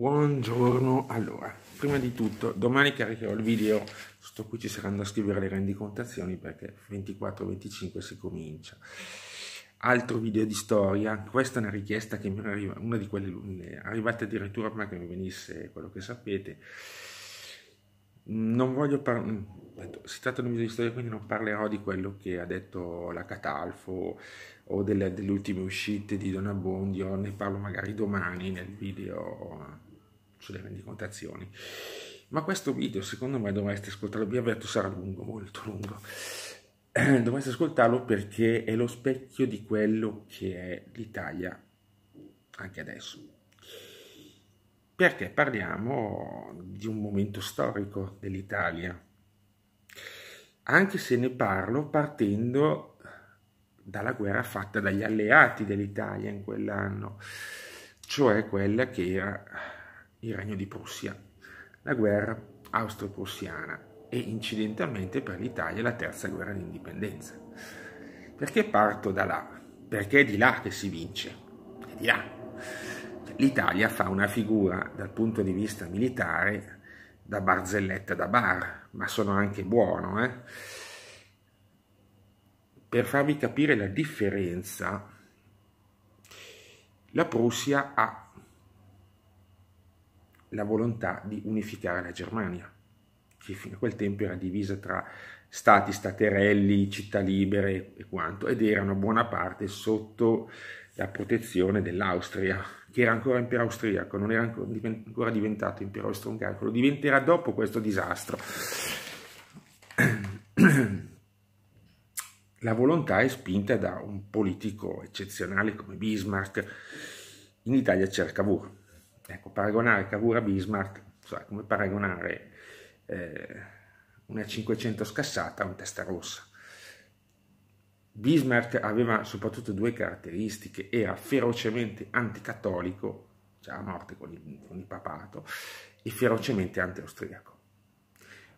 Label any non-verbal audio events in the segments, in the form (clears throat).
Buongiorno, allora, prima di tutto, domani caricherò il video sotto qui ci saranno da scrivere le rendicontazioni perché 24-25 si comincia. Altro video di storia, questa è una richiesta che mi arriva, una di quelle arrivate addirittura prima che mi venisse quello che sapete. Non voglio parlare, mm, si tratta di un video di storia, quindi non parlerò di quello che ha detto la Catalfo o delle, delle ultime uscite di Don Abbondio, ne parlo magari domani nel video sulle rendicontazioni. Ma questo video, secondo me, dovreste ascoltarlo. Vi avverto, sarà lungo, molto lungo. (clears throat) Dovreste ascoltarlo perché è lo specchio di quello che è l'Italia anche adesso. Perché parliamo di un momento storico dell'Italia, anche se ne parlo partendo dalla guerra fatta dagli alleati dell'Italia in quell'anno, cioè quella che era il Regno di Prussia, la guerra austro-prussiana e incidentalmente per l'Italia la terza guerra d'indipendenza. Perché parto da là? Perché è di là che si vince, è di là. L'Italia fa una figura dal punto di vista militare da barzelletta da bar, ma sono anche buono. Eh? Per farvi capire la differenza, la Prussia ha la volontà di unificare la Germania, che fino a quel tempo era divisa tra stati, staterelli, città libere e quanto, ed erano buona parte sotto la protezione dell'Austria, che era ancora impero austriaco, non era ancora diventato impero austro-ungarico, lo diventerà dopo questo disastro. (clears throat) La volontà è spinta da un politico eccezionale come Bismarck, in Italia c'è Cavour, Ecco, paragonare Cavour a Bismarck, cioè come paragonare eh, una 500 scassata a un testa rossa. Bismarck aveva soprattutto due caratteristiche, era ferocemente anticattolico, cioè a morte con il, con il papato, e ferocemente anti-austriaco.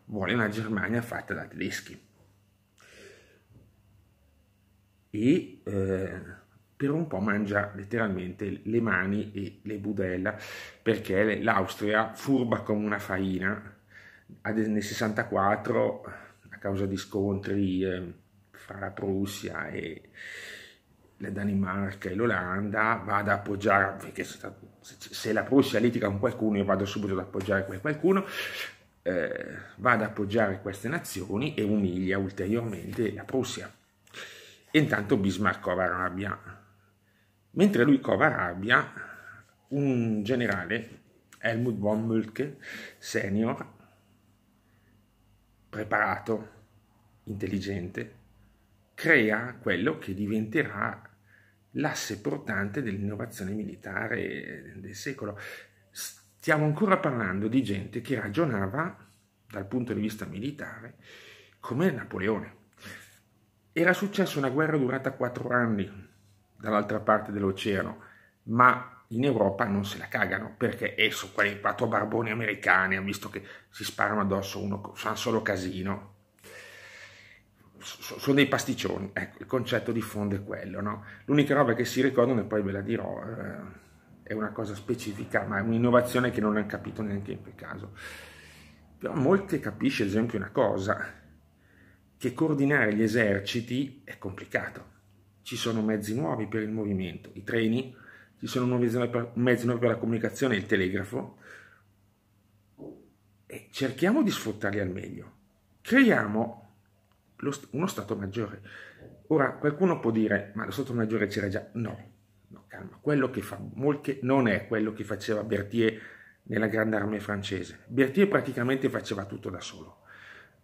Vuole una Germania fatta da tedeschi. E... Eh, per un po' mangia letteralmente le mani e le budella perché l'Austria, furba come una faina, nel 64 a causa di scontri ehm, fra la Prussia e la Danimarca e l'Olanda, va ad appoggiare, perché se la Prussia litiga con qualcuno io vado subito ad appoggiare quel qualcuno, eh, va ad appoggiare queste nazioni e umilia ulteriormente la Prussia. E intanto Bismarck avrà rabbia Mentre lui cova rabbia, un generale, Helmut von Mölke, senior, preparato, intelligente, crea quello che diventerà l'asse portante dell'innovazione militare del secolo. Stiamo ancora parlando di gente che ragionava dal punto di vista militare come Napoleone. Era successa una guerra durata quattro anni, dall'altra parte dell'oceano, ma in Europa non se la cagano perché esso, eh, su quei quattro barboni americani hanno visto che si sparano addosso uno, fanno solo casino. Sono dei pasticcioni, ecco, il concetto di fondo è quello, no? L'unica roba che si ricordano, e poi ve la dirò, eh, è una cosa specifica, ma è un'innovazione che non hanno capito neanche in quel caso. Però molte capisce, ad esempio, una cosa, che coordinare gli eserciti è complicato ci sono mezzi nuovi per il movimento, i treni, ci sono nuovi mezzi nuovi per la comunicazione, il telegrafo, e cerchiamo di sfruttarli al meglio. Creiamo lo, uno Stato maggiore. Ora, qualcuno può dire, ma lo Stato maggiore c'era già. No, no, calma, quello che fa Moltke non è quello che faceva Berthier nella grande armée francese. Berthier praticamente faceva tutto da solo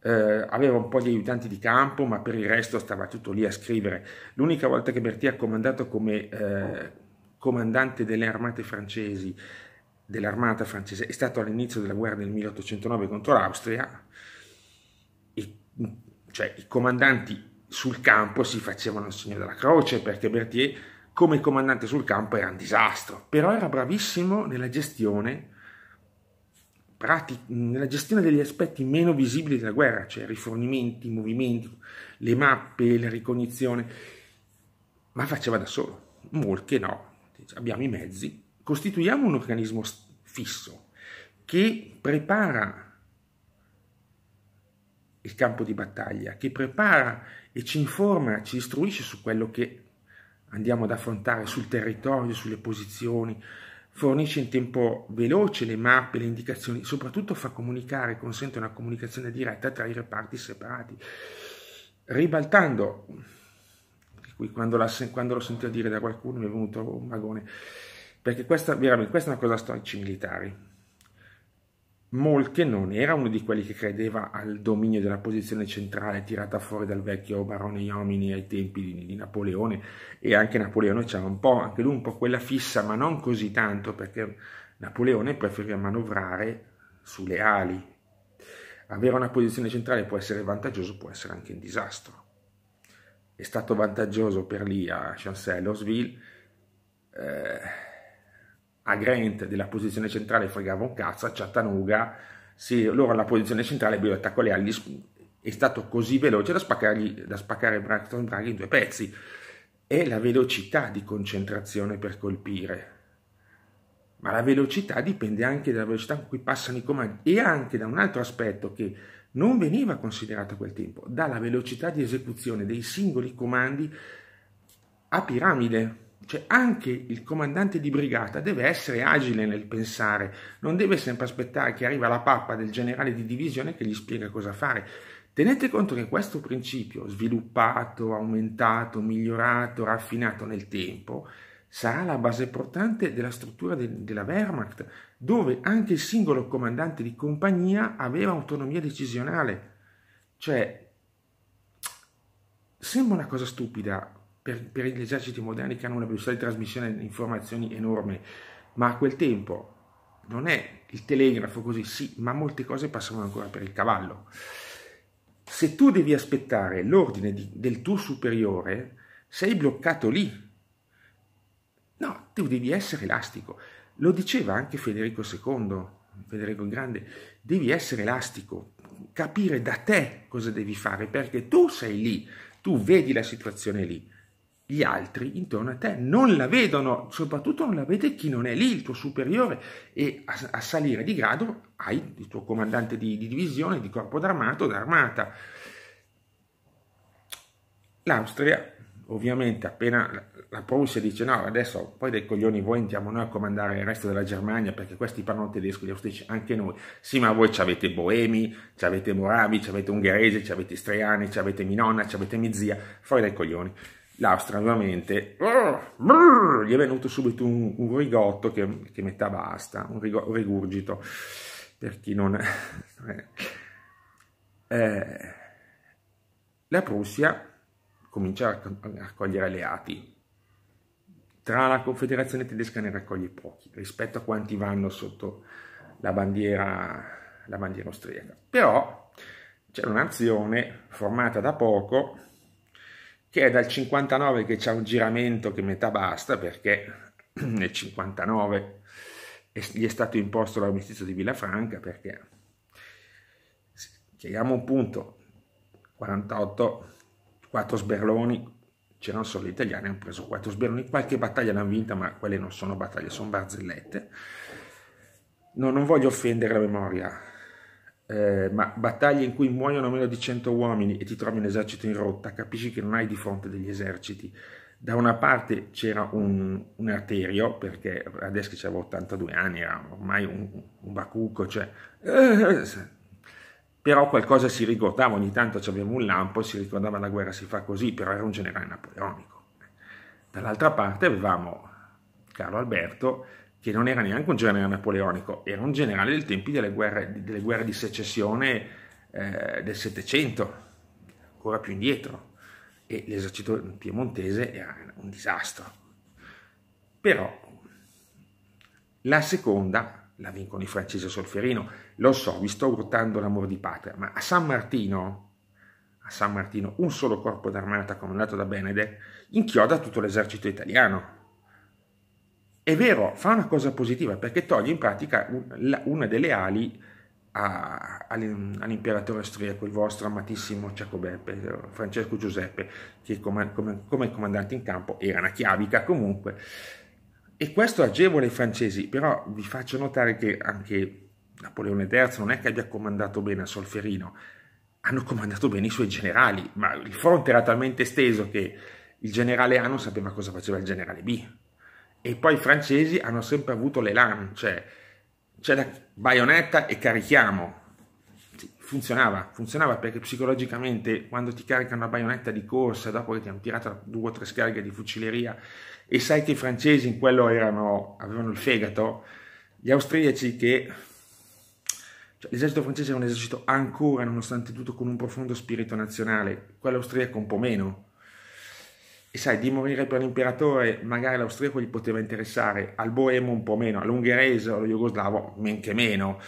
eh, aveva un po' di aiutanti di campo, ma per il resto stava tutto lì a scrivere. L'unica volta che Berti ha comandato come eh, comandante delle armate francesi, dell'armata francese, è stato all'inizio della guerra del 1809 contro l'Austria, e, cioè i comandanti sul campo si facevano il segno della croce perché Berthier come comandante sul campo era un disastro, però era bravissimo nella gestione prati- nella gestione degli aspetti meno visibili della guerra, cioè rifornimenti, movimenti, le mappe, la ricognizione, ma faceva da solo. Molte no, abbiamo i mezzi, costituiamo un organismo fisso che prepara il campo di battaglia, che prepara e ci informa, ci istruisce su quello che andiamo ad affrontare sul territorio, sulle posizioni, fornisce in tempo veloce le mappe, le indicazioni, soprattutto fa comunicare, consente una comunicazione diretta tra i reparti separati, ribaltando, qui quando, la, quando lo sentì dire da qualcuno mi è venuto un magone, perché questa, veramente, questa è una cosa storici militari. Molte non era uno di quelli che credeva al dominio della posizione centrale tirata fuori dal vecchio barone Iomini ai tempi di, di Napoleone e anche Napoleone c'era un po', anche lui un po' quella fissa, ma non così tanto perché Napoleone preferiva manovrare sulle ali. Avere una posizione centrale può essere vantaggioso, può essere anche un disastro. È stato vantaggioso per lì a Chancellorsville. Eh, a Grant della posizione centrale fregava un cazzo, a Chattanooga sì, loro alla posizione centrale Bill attacco le ali è stato così veloce da, da spaccare Braxton Bragg in due pezzi è la velocità di concentrazione per colpire ma la velocità dipende anche dalla velocità con cui passano i comandi e anche da un altro aspetto che non veniva considerato a quel tempo, dalla velocità di esecuzione dei singoli comandi a piramide cioè anche il comandante di brigata deve essere agile nel pensare, non deve sempre aspettare che arriva la pappa del generale di divisione che gli spiega cosa fare. Tenete conto che questo principio, sviluppato, aumentato, migliorato, raffinato nel tempo, sarà la base portante della struttura de- della Wehrmacht, dove anche il singolo comandante di compagnia aveva autonomia decisionale. Cioè, sembra una cosa stupida, per, per gli eserciti moderni che hanno una velocità di trasmissione di informazioni enorme, ma a quel tempo non è il telegrafo così, sì, ma molte cose passavano ancora per il cavallo. Se tu devi aspettare l'ordine di, del tuo superiore, sei bloccato lì. No, tu devi essere elastico. Lo diceva anche Federico II, Federico il Grande, devi essere elastico, capire da te cosa devi fare, perché tu sei lì, tu vedi la situazione lì gli altri intorno a te non la vedono, soprattutto non la vede chi non è lì, il tuo superiore, e a, a salire di grado hai il tuo comandante di, di divisione, di corpo d'armato, d'armata. L'Austria, ovviamente, appena la, la Prussia dice no, adesso poi dei coglioni voi andiamo noi a comandare il resto della Germania perché questi parlano tedesco, gli austriaci, anche noi. Sì, ma voi avete boemi, avete moravi, avete ungheresi, avete istriani, avete minonna, avete mia zia, fuori dai coglioni. L'austria nuovamente gli è venuto subito un, un rigotto che, che, metà basta, un, rigurgito per chi non... eh, la Prussia comincia a, raccogliere alleati. Tra la Confederazione tedesca ne raccoglie pochi rispetto a quanti vanno sotto la bandiera, la bandiera austriaca. Però c'è una nazione formata da poco che è dal 59 che c'è un giramento che metà basta perché (clears throat) nel 59 gli è stato imposto l'armistizio di Villafranca perché chiediamo un punto 48 4 sberloni c'erano solo gli italiani hanno preso 4 sberloni qualche battaglia l'hanno vinta ma quelle non sono battaglie sono barzellette no, non voglio offendere la memoria eh, ma battaglie in cui muoiono meno di 100 uomini e ti trovi un esercito in rotta, capisci che non hai di fronte degli eserciti. Da una parte c'era un, un arterio, perché adesso che avevo 82 anni, era ormai un, un bacucco, cioè... Eh, però qualcosa si ricordava, ogni tanto c'aveva un lampo, si ricordava la guerra si fa così, però era un generale napoleonico. Dall'altra parte avevamo Carlo Alberto che non era neanche un generale napoleonico, era un generale del tempi delle guerre, delle guerre di secessione eh, del Settecento, ancora più indietro, e l'esercito piemontese era un disastro. Però la seconda la vincono i francesi a Solferino, lo so, vi sto urtando l'amor di patria, ma a San Martino, a San Martino un solo corpo d'armata comandato da Benedek inchioda tutto l'esercito italiano è vero, fa una cosa positiva perché toglie in pratica una delle ali all'imperatore austriaco, il vostro amatissimo Giacobeppe, eh, Francesco Giuseppe, che come, come, come, comandante in campo era una chiavica comunque. E questo agevole i francesi, però vi faccio notare che anche Napoleone III non è che abbia comandato bene a Solferino, hanno comandato bene i suoi generali, ma il fronte era talmente esteso che il generale A non sapeva cosa faceva il generale B e poi i francesi hanno sempre avuto le lance, cioè la baionetta e carichiamo. Funzionava, funzionava perché psicologicamente quando ti caricano una baionetta di corsa dopo che ti hanno tirato due o tre scariche di fucileria e sai che i francesi in quello erano, avevano il fegato, gli austriaci che cioè, l'esercito francese era un esercito ancora nonostante tutto con un profondo spirito nazionale, quello austriaco un po' meno, e sai, di morire per l'imperatore magari l'austriaco gli poteva interessare, al boemo un po' meno, all'ungherese o allo jugoslavo men che meno.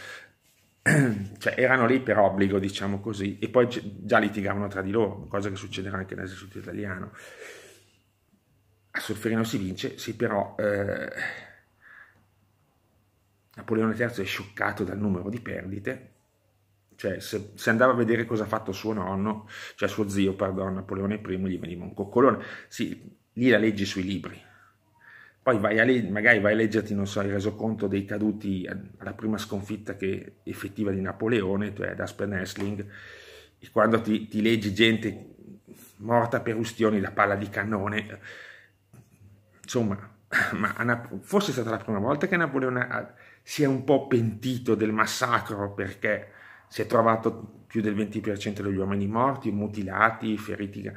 (clears throat) Cioè, erano lì per obbligo, diciamo così, e poi già litigavano tra di loro, cosa che succederà anche nell'esercito italiano. A Solferino si vince, sì, però eh, Napoleone III è scioccato dal numero di perdite, cioè se, se, andava a vedere cosa ha fatto suo nonno, cioè suo zio, perdono, Napoleone I, gli veniva un coccolone. Sì, lì la leggi sui libri. Poi vai a, magari vai a leggerti, non so, il resoconto dei caduti alla eh, prima sconfitta che, effettiva di Napoleone, cioè ad Aspen Essling, e quando ti, ti leggi gente morta per ustioni da palla di cannone, insomma, (clears throat) ma forse è stata la prima volta che Napoleone si è un po' pentito del massacro perché si è trovato più del 20% degli uomini morti, mutilati, feriti.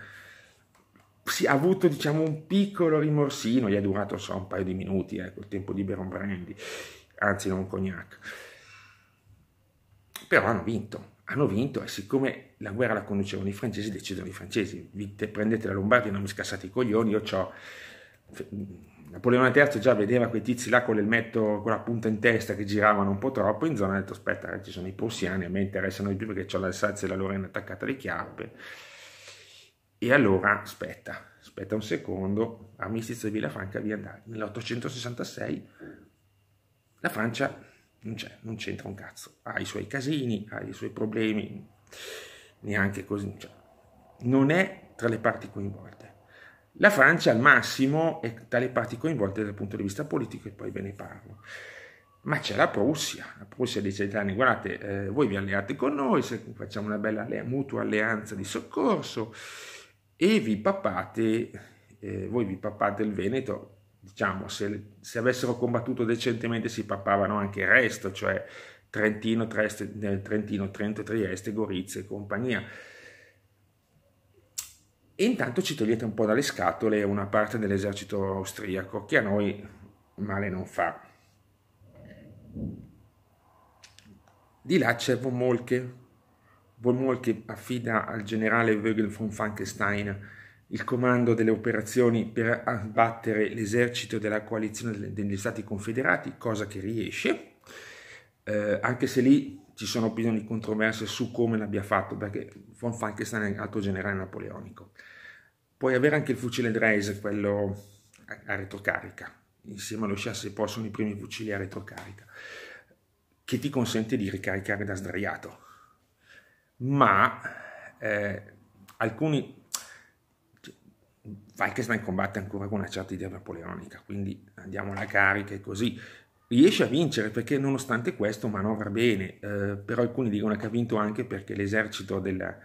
Si, è avuto diciamo, un piccolo rimorsino, gli è durato so, un paio di minuti, ecco, eh, il tempo di bere un brandy, anzi non un cognac. Però hanno vinto, hanno vinto e siccome la guerra la conducevano i francesi, decidono i francesi, vi prendete la Lombardia e non mi scassate i coglioni, io ho Napoleone III già vedeva quei tizi là con l'elmetto, con la punta in testa che giravano un po' troppo in zona, ha detto aspetta, ci sono i prussiani, a me interessano di più perché ho l'Alsazia e la Lorena attaccata alle chiappe. E allora, aspetta, aspetta un secondo, armistizio di Villafranca via andare. 1866 la Francia non c'è, non c'entra un cazzo, ha i suoi casini, ha i suoi problemi, neanche così, cioè, non è tra le parti coinvolte. La Francia al massimo è dalle parti coinvolte dal punto di vista politico e poi ve ne parlo. Ma c'è la Prussia, la Prussia dice agli italiani guardate eh, voi vi alleate con noi, facciamo una bella alle- mutua alleanza di soccorso e vi pappate, eh, voi vi papate il Veneto, diciamo se, se, avessero combattuto decentemente si pappavano anche il resto, cioè Trentino, Treste, eh, Trentino Trento, Trieste, Gorizia e compagnia e intanto ci togliete un po' dalle scatole una parte dell'esercito austriaco, che a noi male non fa. Di là c'è von Molke. Von Molke affida al generale Wögel von Frankenstein il comando delle operazioni per abbattere l'esercito della coalizione degli Stati Confederati, cosa che riesce, eh, anche se lì ci sono opinioni controverse su come l'abbia fatto, perché von Falkenstein è alto generale napoleonico. Puoi avere anche il fucile Dreis, quello a retrocarica, insieme allo chassis poi sono i primi fucili a retrocarica, che ti consente di ricaricare da sdraiato. Ma eh, alcuni... Falkenstein combatte ancora con una certa idea napoleonica, quindi andiamo alla carica e così riesce a vincere perché nonostante questo manovra bene, eh, però alcuni dicono che ha vinto anche perché l'esercito della,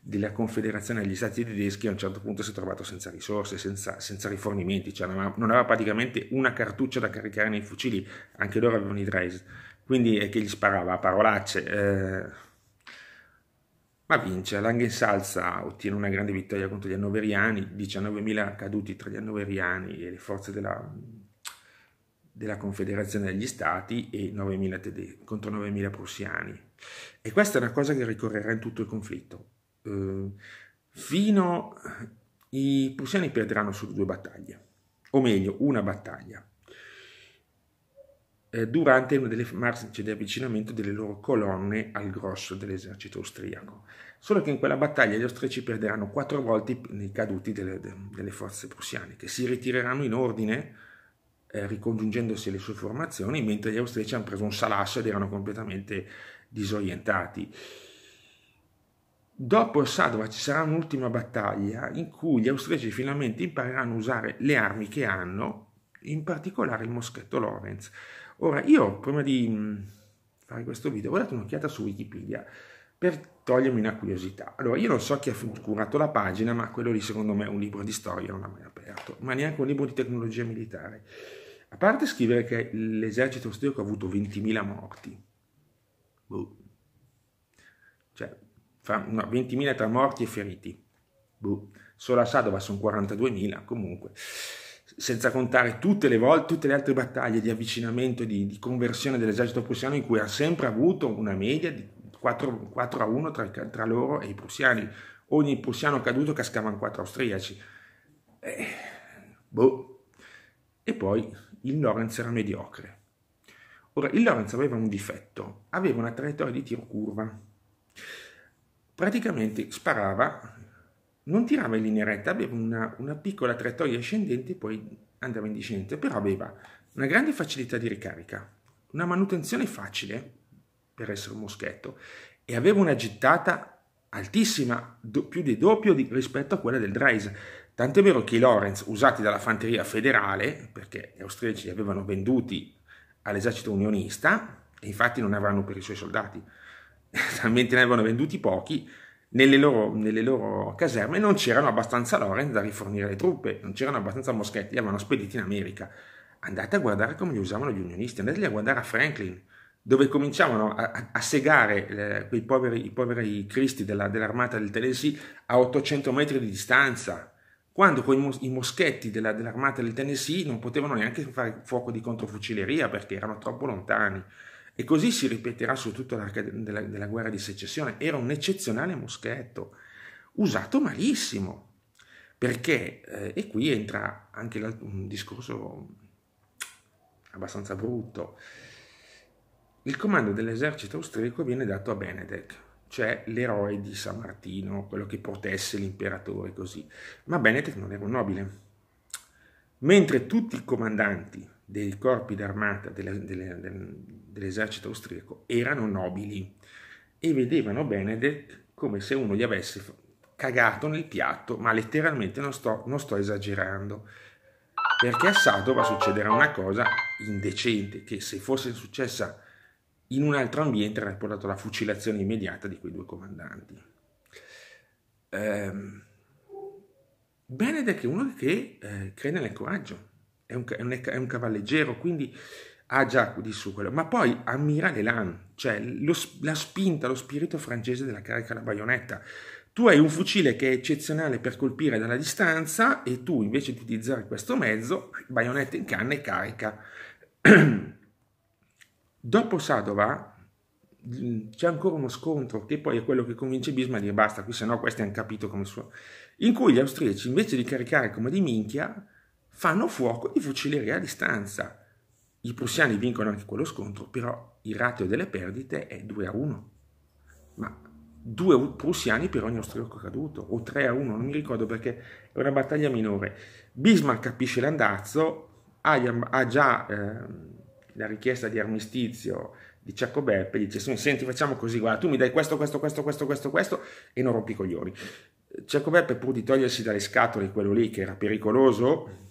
della Confederazione degli Stati tedeschi a un certo punto si è trovato senza risorse, senza, senza rifornimenti, cioè non aveva, non aveva, praticamente una cartuccia da caricare nei fucili, anche loro avevano i Dreis, quindi è che gli sparava a parolacce. Eh, ma vince, Langensalza ottiene una grande vittoria contro gli annoveriani, 19.000 caduti tra gli annoveriani e le forze della, della Confederazione degli Stati e 9.000 tedeschi, contro 9.000 prussiani. E questa è una cosa che ricorrerà in tutto il conflitto. Eh, fino i prussiani perderanno solo due battaglie, o meglio, una battaglia, eh, durante una delle marce di avvicinamento delle loro colonne al grosso dell'esercito austriaco. Solo che in quella battaglia gli austriaci perderanno quattro volte i caduti delle, delle forze prussiane, che si ritireranno in ordine eh, ricongiungendosi alle sue formazioni, mentre gli austriaci hanno preso un salasso ed erano completamente disorientati. Dopo Sadova ci sarà un'ultima battaglia in cui gli austriaci finalmente impareranno a usare le armi che hanno, in particolare il moschetto Lorenz. Ora, io prima di mm, fare questo video ho dato un'occhiata su Wikipedia per togliermi una curiosità. Allora, io non so chi ha curato la pagina, ma quello lì secondo me è un libro di storia, non ha mai aperto, ma neanche un libro di tecnologia militare. A parte scrivere che l'esercito austriaco ha avuto 20.000 morti, boh. cioè fra, no, 20.000 tra morti e feriti, boh. solo a Sadova sono 42.000 comunque senza contare tutte le, volte, tutte le altre battaglie di avvicinamento e di, di conversione dell'esercito prussiano in cui ha sempre avuto una media di 4, 4 a 1 tra, tra, loro e i prussiani. Ogni prussiano caduto cascavano 4 austriaci. Eh, boh. E poi il Lorenz era mediocre. Ora, il Lorenz aveva un difetto, aveva una traiettoria di tiro curva. Praticamente sparava, non tirava in linea retta, aveva una, una piccola traiettoria ascendente e poi andava in discendente, però aveva una grande facilità di ricarica, una manutenzione facile, per essere un moschetto e aveva una gittata altissima, do, più di doppio di, rispetto a quella del Dreis. Tant'è vero che i Lorenz, usati dalla fanteria federale, perché gli austriaci li avevano venduti all'esercito unionista, e infatti non avranno per i suoi soldati, (laughs) talmente ne avevano venduti pochi, nelle loro, nelle loro, caserme non c'erano abbastanza Lorenz da rifornire le truppe, non c'erano abbastanza moschetti, li avevano spediti in America. Andate a guardare come li usavano gli unionisti, andate a guardare a Franklin, dove cominciavano a, a segare eh, poveri, i poveri cristi della, dell'armata del Tennessee a 800 metri di distanza, quando con i, mos- i moschetti della, dell'armata del Tennessee non potevano neanche fare fuoco di controfucileria perché erano troppo lontani. E così si ripeterà su tutta l'arca della, della guerra di secessione. Era un eccezionale moschetto, usato malissimo, perché, eh, e qui entra anche un discorso abbastanza brutto, il comando dell'esercito austriaco viene dato a Benedek, cioè l'eroe di San Martino, quello che protesse l'imperatore così, ma Benedek non era un nobile. Mentre tutti i comandanti dei corpi d'armata dell'esercito austriaco erano nobili e vedevano Benedek come se uno gli avesse cagato nel piatto, ma letteralmente non sto, non sto esagerando perché a Sadova succederà una cosa indecente che se fosse successa in un altro ambiente era portato alla fucilazione immediata di quei due comandanti. Ehm, Benedek è uno che eh, crede nel coraggio, è un, è, un, è un, cavalleggero, quindi ha già di su quello, ma poi ammira l'elan, cioè lo, la spinta, lo spirito francese della carica alla baionetta. Tu hai un fucile che è eccezionale per colpire dalla distanza e tu invece di utilizzare questo mezzo, baionetta in canna e carica. (clears throat) Dopo Sadova mm, c'è ancora uno scontro che poi è quello che convince Bismarck a dire basta, qui sennò questi hanno capito come suona, in cui gli austriaci invece di caricare come di minchia fanno fuoco di fucileria a distanza. I prussiani vincono anche quello scontro, però il ratio delle perdite è 2 a 1. Ma due prussiani per ogni austriaco caduto, o 3 a 1, non mi ricordo perché è una battaglia minore. Bismarck capisce l'andazzo, ha, già... Eh, la richiesta di armistizio di Ciacco Beppe, dice, senti facciamo così, guarda, tu mi dai questo, questo, questo, questo, questo, questo e non rompi i coglioni. Ciacco Beppe, pur di togliersi dalle scatole quello lì che era pericoloso,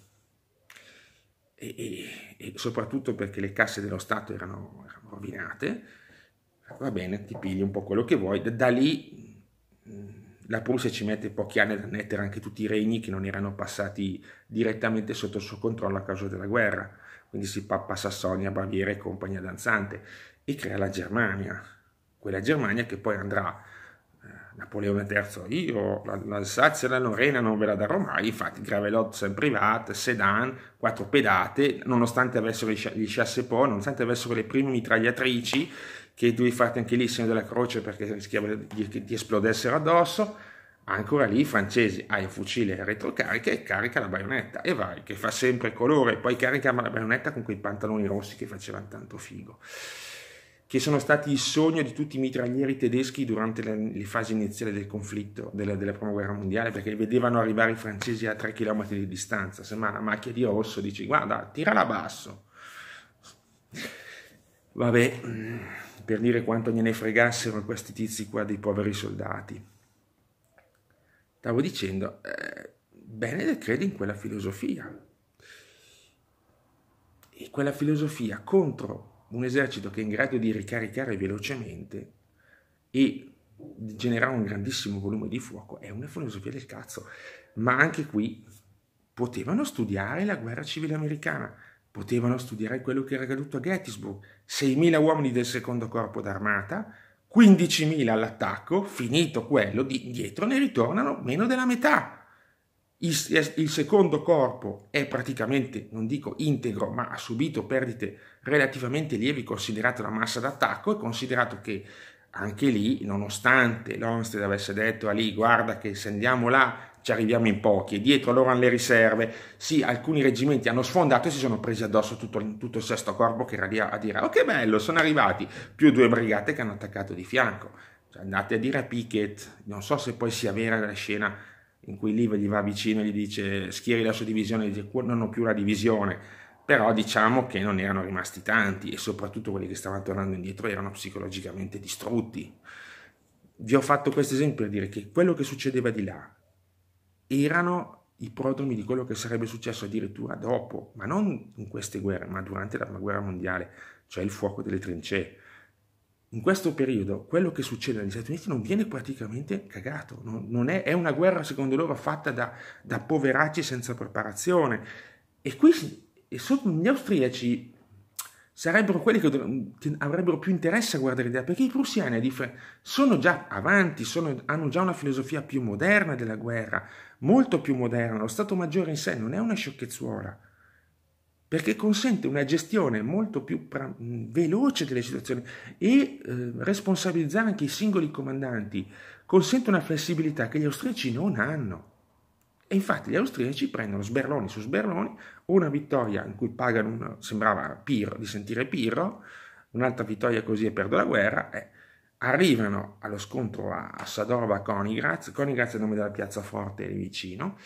e, e, e soprattutto perché le casse dello Stato erano, erano, rovinate, va bene, ti pigli un po' quello che vuoi, da, da lì la Prussia ci mette pochi anni ad annettere anche tutti i regni che non erano passati direttamente sotto il suo controllo a causa della guerra quindi si pappa Sassonia, Baviera e compagnia danzante, e crea la Germania, quella Germania che poi andrà eh, Napoleone III, io l'Alsazia e la Lorena non ve la darò mai, infatti Gravelotte privat, sedan, quattro pedate, nonostante avessero gli chassepot, nonostante avessero le prime mitragliatrici, che tu infatti anche lì segno della croce perché rischiavano di, di esplodessero addosso, Ancora lì i francesi ha il fucile retrocarica e carica la baionetta e vai, che fa sempre colore, poi caricava la baionetta con quei pantaloni rossi che facevano tanto figo, che sono stati il sogno di tutti i mitraglieri tedeschi durante le, le fasi iniziali del conflitto, della, della, prima guerra mondiale, perché vedevano arrivare i francesi a 3 km di distanza, Se sembra la macchia di rosso dici guarda, tirala basso. Vabbè, per dire quanto gliene fregassero questi tizi qua dei poveri soldati stavo dicendo, eh, Benedek crede in quella filosofia. E quella filosofia contro un esercito che è in grado di ricaricare velocemente e generare un grandissimo volume di fuoco è una filosofia del cazzo. Ma anche qui potevano studiare la guerra civile americana, potevano studiare quello che era accaduto a Gettysburg, 6.000 uomini del secondo corpo d'armata 15.000 all'attacco, finito quello, di, dietro ne ritornano meno della metà. Il, eh, il, secondo corpo è praticamente, non dico integro, ma ha subito perdite relativamente lievi considerata la massa d'attacco e considerato che anche lì, nonostante Lonsted avesse detto a lì guarda che se andiamo là ci arriviamo in pochi, e dietro loro hanno le riserve, sì, alcuni reggimenti hanno sfondato e si sono presi addosso tutto, tutto il sesto corpo che era a, dire, oh che bello, sono arrivati, più due brigate che hanno attaccato di fianco. Cioè, andate a dire a Pickett, non so se poi sia vera la scena in cui Liv gli va vicino e gli dice schieri la sua divisione, gli dice non ho più la divisione, però diciamo che non erano rimasti tanti e soprattutto quelli che stavano tornando indietro erano psicologicamente distrutti. Vi ho fatto questo esempio per dire che quello che succedeva di là erano i prodromi di quello che sarebbe successo addirittura dopo, ma non in queste guerre, ma durante la prima guerra mondiale, cioè il fuoco delle trincee. In questo periodo quello che succede negli Stati Uniti non viene praticamente cagato, non, non è, è, una guerra secondo loro fatta da, da poveracci senza preparazione. E qui e sono gli austriaci sarebbero quelli che, che, avrebbero più interesse a guardare l'idea, perché i prussiani differ- sono già avanti, sono, hanno già una filosofia più moderna della guerra, molto più moderna, lo Stato Maggiore in sé non è una sciocchezzuola, perché consente una gestione molto più pra- veloce delle situazioni e eh, responsabilizzare anche i singoli comandanti, consente una flessibilità che gli austriaci non hanno. E infatti gli austriaci prendono sberloni su sberloni, una vittoria in cui pagano, una, sembrava Pirro, di sentire Pirro, un'altra vittoria così e perdo la guerra, e arrivano allo scontro a, a Sadova Conigraz, Conigraz è il nome della piazza forte lì vicino,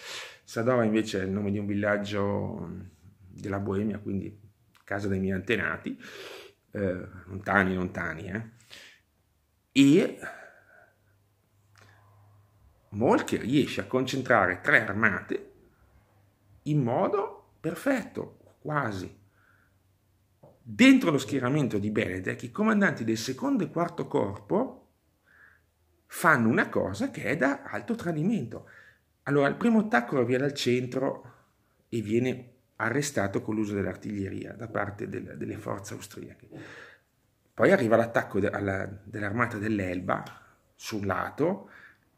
Sadova invece è il nome di un villaggio mm, della Boemia, quindi casa dei miei antenati, eh, lontani, lontani, eh. e Molke riesce a concentrare tre armate in modo perfetto, quasi. Dentro lo schieramento di Benedek, i comandanti del secondo e quarto corpo fanno una cosa che è da alto tradimento. Allora, il primo attacco viene al centro e viene arrestato con l'uso dell'artiglieria da parte del, delle forze austriache. Poi arriva l'attacco de, alla, dell'armata dell'Elba sul lato,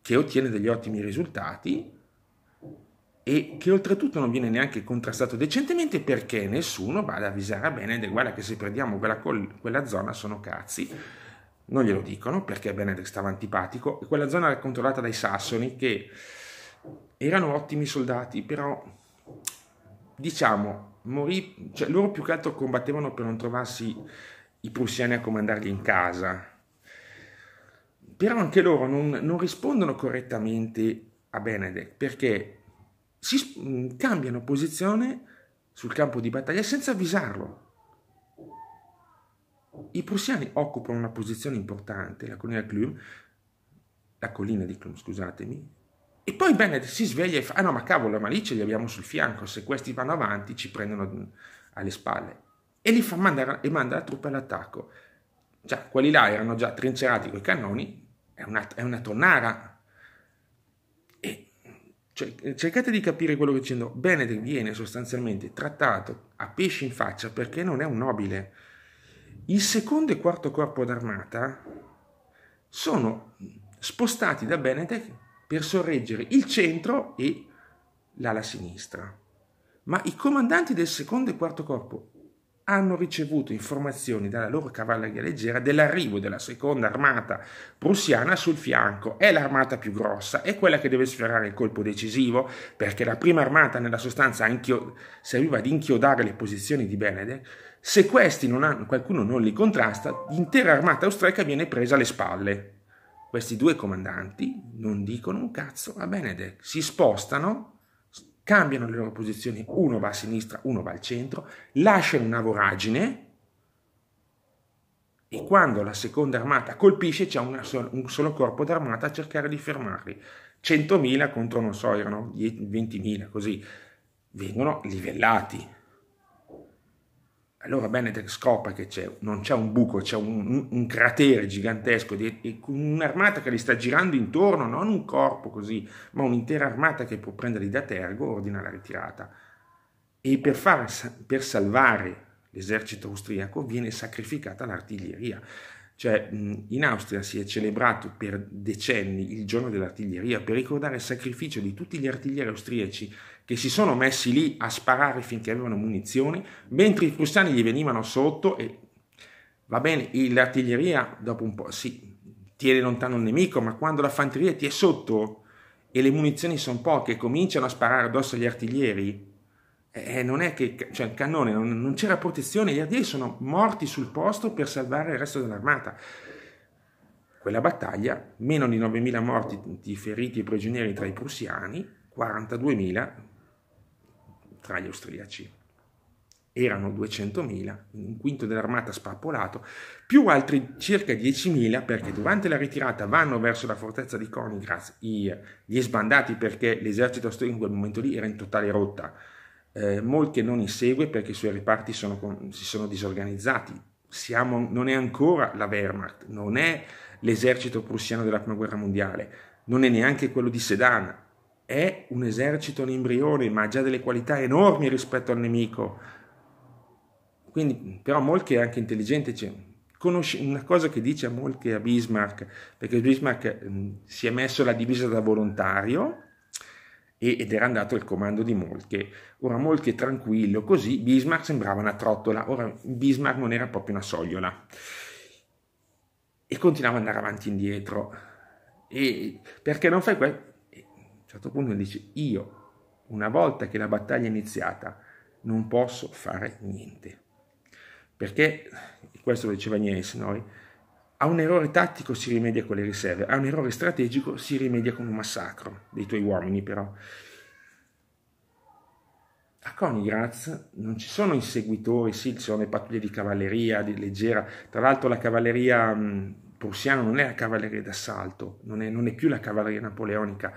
che ottiene degli ottimi risultati e che oltretutto non viene neanche contrastato decentemente perché nessuno va ad avvisare a Bened guarda che se perdiamo quella, col- quella zona sono cazzi non glielo dicono perché Benedict stava antipatico quella zona era controllata dai sassoni che erano ottimi soldati però diciamo morì cioè loro più che altro combattevano per non trovarsi i prussiani a comandarli in casa però anche loro non, non rispondono correttamente a Benedek perché si mm, cambiano posizione sul campo di battaglia senza avvisarlo. I prussiani occupano una posizione importante, la collina, Clum, la collina di Clum, scusatemi, e poi Benedek si sveglia e fa, ah no ma cavolo, ma lì ce li abbiamo sul fianco, se questi vanno avanti ci prendono alle spalle. E li fa mandare, e manda la truppa all'attacco. Già, quelli là erano già trincerati con i cannoni, è una, è una tonnara. E cioè, cercate di capire quello che dicendo. Benedict viene sostanzialmente trattato a pesci in faccia perché non è un nobile. Il secondo e quarto corpo d'armata sono spostati da Benedek per sorreggere il centro e l'ala sinistra. Ma i comandanti del secondo e quarto corpo hanno ricevuto informazioni dalla loro cavalleria leggera dell'arrivo della seconda armata prussiana sul fianco. È l'armata più grossa, è quella che deve sferrare il colpo decisivo, perché la prima armata nella sostanza anchio, serviva ad inchiodare le posizioni di Benedek. Se questi non hanno, qualcuno non li contrasta, l'intera armata austriaca viene presa alle spalle. Questi due comandanti non dicono un cazzo a Benedek, si spostano cambiano le loro posizioni, uno va a sinistra, uno va al centro, lasciano una voragine e quando la seconda armata colpisce c'è sol- un solo corpo d'armata a cercare di fermarli. 100.000 contro, non so, erano 20.000 così, vengono livellati allora Benedek scopre che c'è, non c'è un buco, c'è un, un cratere gigantesco di, un'armata che gli sta girando intorno, non un corpo così, ma un'intera armata che può prenderli da tergo, ecco, ordina la ritirata. E per, far, per salvare l'esercito austriaco viene sacrificata l'artiglieria. Cioè, in Austria si è celebrato per decenni il giorno dell'artiglieria per ricordare il sacrificio di tutti gli artiglieri austriaci che si sono messi lì a sparare finché avevano munizioni, mentre i prussiani gli venivano sotto e va bene, l'artiglieria dopo un po' si tiene lontano il nemico, ma quando la fanteria ti è sotto e le munizioni sono poche e cominciano a sparare addosso agli artiglieri, eh, non è che, cioè il cannone, non, non c'era protezione, gli artiglieri sono morti sul posto per salvare il resto dell'armata quella battaglia, meno di 9.000 morti di feriti e prigionieri tra i prussiani, 42.000 tra gli austriaci. Erano 200.000, un quinto dell'armata spappolato, più altri circa 10.000 perché durante la ritirata vanno verso la fortezza di Königgrätz gli sbandati perché l'esercito austriaco in quel momento lì era in totale rotta. Eh, Moltke non insegue perché i suoi reparti sono con, si sono disorganizzati. Siamo, non è ancora la Wehrmacht, non è l'esercito prussiano della prima guerra mondiale, non è neanche quello di Sedan, è un esercito in embrione, ma ha già delle qualità enormi rispetto al nemico. Quindi, però Molke è anche intelligente, cioè, conosce una cosa che dice a Molke a Bismarck, perché Bismarck mh, mm, si è messo la divisa da volontario e, ed era andato al comando di Molke. Ora Molke tranquillo, così Bismarck sembrava una trottola, ora Bismarck non era proprio una sogliola. E continuava ad andare avanti e indietro. E perché non fai questo? a un certo punto dice io, una volta che la battaglia è iniziata, non posso fare niente. Perché, questo lo diceva Agnes, noi, a un errore tattico si rimedia con le riserve, a un errore strategico si rimedia con un massacro dei tuoi uomini però. A Königgrätz non ci sono inseguitori, sì, ci sono le pattuglie di cavalleria, di leggera, tra l'altro la cavalleria prussiana non è la cavalleria d'assalto, non è, non è più la cavalleria napoleonica,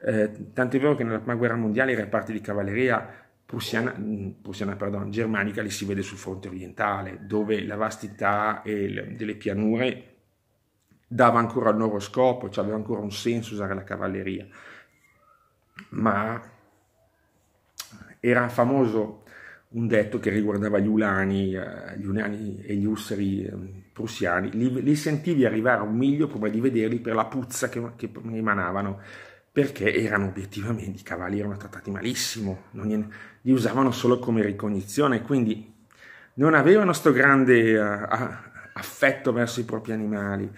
eh, tanto è vero che nella prima guerra mondiale i reparti di cavalleria prussiana, mm, prussiana perdone, germanica li si vede sul fronte orientale, dove la vastità le, delle pianure dava ancora il loro scopo, cioè aveva ancora un senso usare la cavalleria. Ma era famoso un detto che riguardava gli ulani, eh, gli ulani e gli usseri ehm, prussiani, li, li, sentivi arrivare a un miglio prima di vederli per la puzza che, che emanavano perché erano obiettivamente, i cavalli erano trattati malissimo, non, li usavano solo come ricognizione, quindi non avevano questo grande eh, affetto verso i propri animali.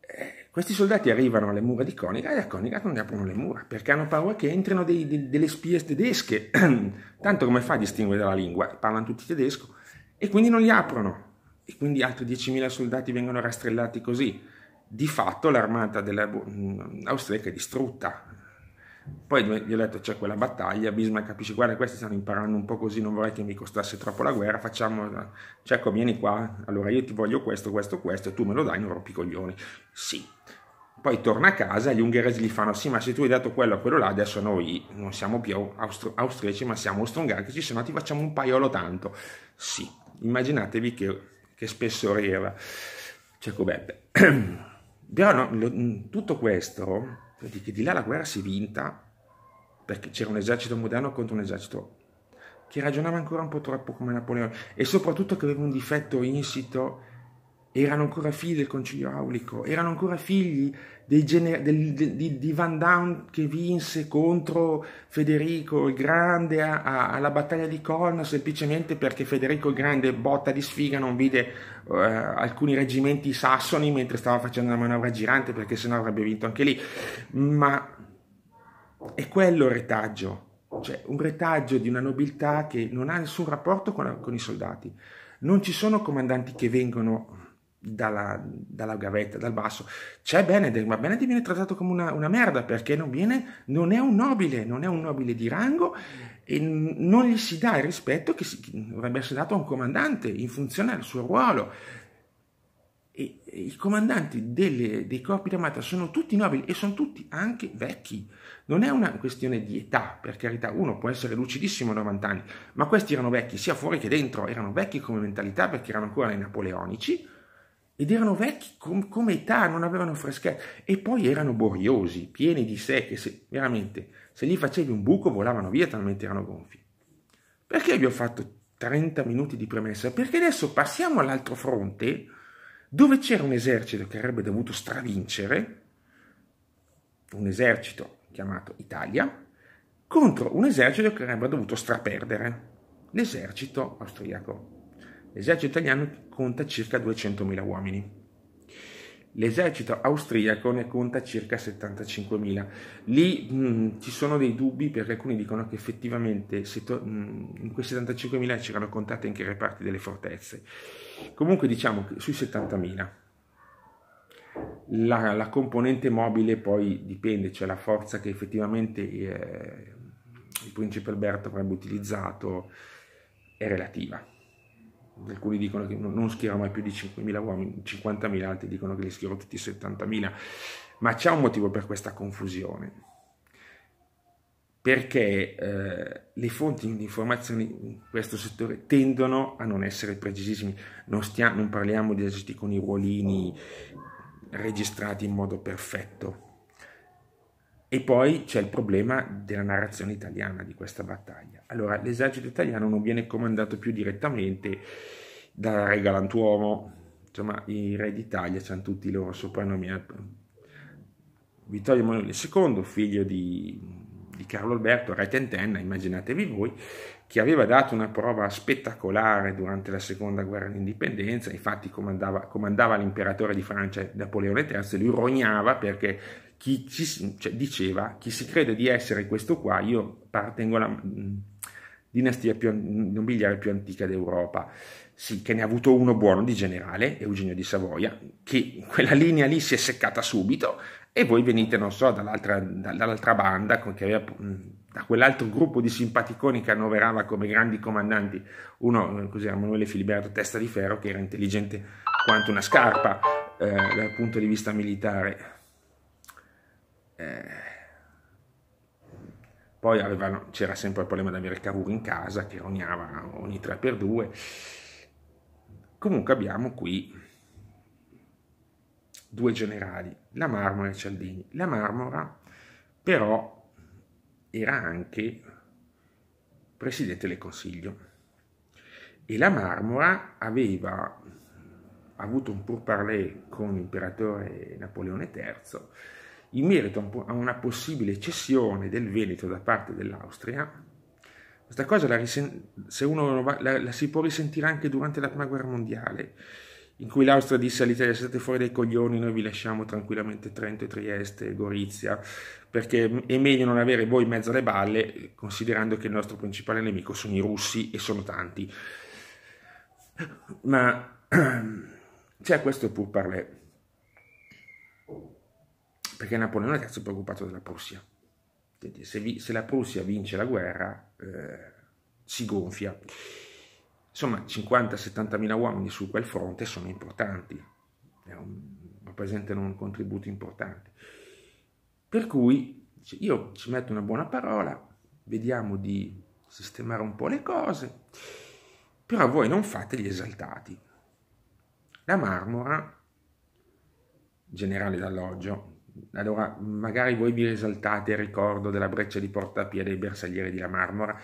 Eh, questi soldati arrivano alle mura di Conigat e a Conigat non ne aprono le mura perché hanno paura che entrino dei, dei, delle spie tedesche, (clears throat) tanto come fa a distinguere la lingua, parlano tutti tedesco e quindi non li aprono e quindi altri 10.000 soldati vengono rastrellati così di fatto l'armata mm, austriaca è distrutta. Poi gli ho detto c'è quella battaglia, Bismarck capisce guarda questi stanno imparando un po' così, non vorrei che mi costasse troppo la guerra, facciamo, Cecco vieni qua, allora io ti voglio questo, questo, questo, e tu me lo dai, non rompi coglioni. Sì. Poi torna a casa, gli ungheresi gli fanno sì ma se tu hai dato quello a quello là, adesso noi non siamo più austri- austriaci ma siamo austro-ungarici, se no ti facciamo un paiolo tanto. Sì, immaginatevi che, che spessore era Cecco Beppe. (clears throat) Però no, mm, tutto questo, che di là la guerra si è vinta, perché c'era un esercito moderno contro un esercito che ragionava ancora un po' troppo come Napoleone e soprattutto che aveva un difetto insito erano ancora figli del concilio aulico, erano ancora figli gener- del, del, di, di, Van Down che vinse contro Federico il Grande a, a, alla battaglia di Colna semplicemente perché Federico il Grande, botta di sfiga, non vide uh, alcuni reggimenti sassoni mentre stava facendo una manovra girante perché sennò avrebbe vinto anche lì. Ma è quello il retaggio, cioè un retaggio di una nobiltà che non ha nessun rapporto con, con i soldati. Non ci sono comandanti che vengono dalla, dalla, gavetta, dal basso. C'è Benedek, ma Benedek viene trattato come una, una merda perché non, viene, non, è un nobile, non è un nobile di rango e non gli si dà il rispetto che, si, che dovrebbe essere dato a un comandante in funzione al suo ruolo. E, e I comandanti delle, dei corpi d'armata sono tutti nobili e sono tutti anche vecchi. Non è una questione di età, per carità, uno può essere lucidissimo a 90 anni, ma questi erano vecchi sia fuori che dentro, erano vecchi come mentalità perché erano ancora nei napoleonici ed erano vecchi com- come età, non avevano freschezza e poi erano boriosi, pieni di sé, che se, veramente se gli facevi un buco volavano via talmente erano gonfi. Perché vi ho fatto 30 minuti di premessa? Perché adesso passiamo all'altro fronte dove c'era un esercito che avrebbe dovuto stravincere, un esercito chiamato Italia, contro un esercito che avrebbe dovuto straperdere, l'esercito austriaco. L'esercito italiano conta circa 200.000 uomini. L'esercito austriaco ne conta circa 75.000. Lì mh, mm, ci sono dei dubbi perché alcuni dicono che effettivamente to- mh, mm, in quei 75.000 c'erano contate anche i reparti delle fortezze. Comunque diciamo che sui 70.000. La, la, componente mobile poi dipende, cioè la forza che effettivamente eh, il principe Alberto avrebbe utilizzato è relativa alcuni dicono che non schiero mai più di 5.000 uomini, 50.000, altri dicono che li schiero tutti 70.000, ma c'è un motivo per questa confusione, perché eh, le fonti di informazioni in questo settore tendono a non essere precisissime, non, stia, non parliamo di eserciti con i ruolini registrati in modo perfetto, e poi c'è il problema della narrazione italiana di questa battaglia. Allora, l'esercito italiano non viene comandato più direttamente da Re Galantuomo, insomma, i re d'Italia hanno tutti i loro soprannomi. Eh. Vittorio Emanuele II, figlio di, di Carlo Alberto, re tentenna, immaginatevi voi, che aveva dato una prova spettacolare durante la seconda guerra d'indipendenza, infatti comandava, comandava l'imperatore di Francia Napoleone III, lui rognava perché chi ci, cioè, diceva chi si crede di essere questo qua, io partengo alla mm, dinastia più, nobiliare più antica d'Europa. Sì, che ne ha avuto uno buono di generale, Eugenio di Savoia, che quella linea lì si è seccata subito e voi venite, non so, dall'altra, dall'altra banda, aveva, mm, da quell'altro gruppo di simpaticoni che annoverava come grandi comandanti, uno, eh, così era Manuele Filiberto Testa di Ferro, che era intelligente quanto una scarpa eh, dal punto di vista militare eh. Poi avevano, c'era sempre il problema di avere Cavour in casa che rognava ogni 3x2. Comunque abbiamo qui due generali, la Marmora e Cialdini. La Marmora però era anche presidente del Consiglio e la Marmora aveva avuto un pur parler con l'imperatore Napoleone III in merito a una possibile cessione del Veneto da parte dell'Austria. Questa cosa la, va, la, la si può risentire anche durante la Prima Guerra Mondiale, in cui l'Austria disse all'Italia siete fuori dai coglioni, noi vi lasciamo tranquillamente Trento Trieste, Gorizia, perché è meglio non avere voi in mezzo alle balle, considerando che il nostro principale nemico sono i russi e sono tanti. Ma (clears throat) c'è questo pur parlare perché Napoleone III è preoccupato della Prussia. se, vi, se la Prussia vince la guerra, eh, si gonfia. Insomma, 50-70 mila uomini su quel fronte sono importanti, un, rappresentano un contributo importante. Per cui io ci metto una buona parola, vediamo di sistemare un po' le cose, però voi non fate gli esaltati. La Marmora, generale d'alloggio, allora, magari voi vi esaltate il ricordo della breccia di Portapia dei bersaglieri di La Marmora,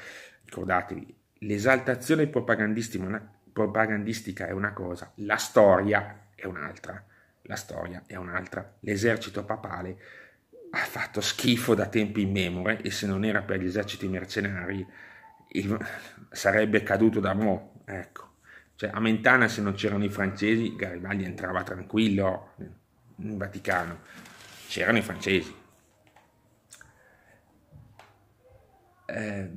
ricordatevi, l'esaltazione propagandistica è una cosa, la storia è un'altra, la storia è un'altra. L'esercito papale ha fatto schifo da tempi immemore e se non era per gli eserciti mercenari il, sarebbe caduto da mo', ecco. Cioè, a Mentana se non c'erano i francesi Garibaldi entrava tranquillo in Vaticano c'erano i francesi. Eh,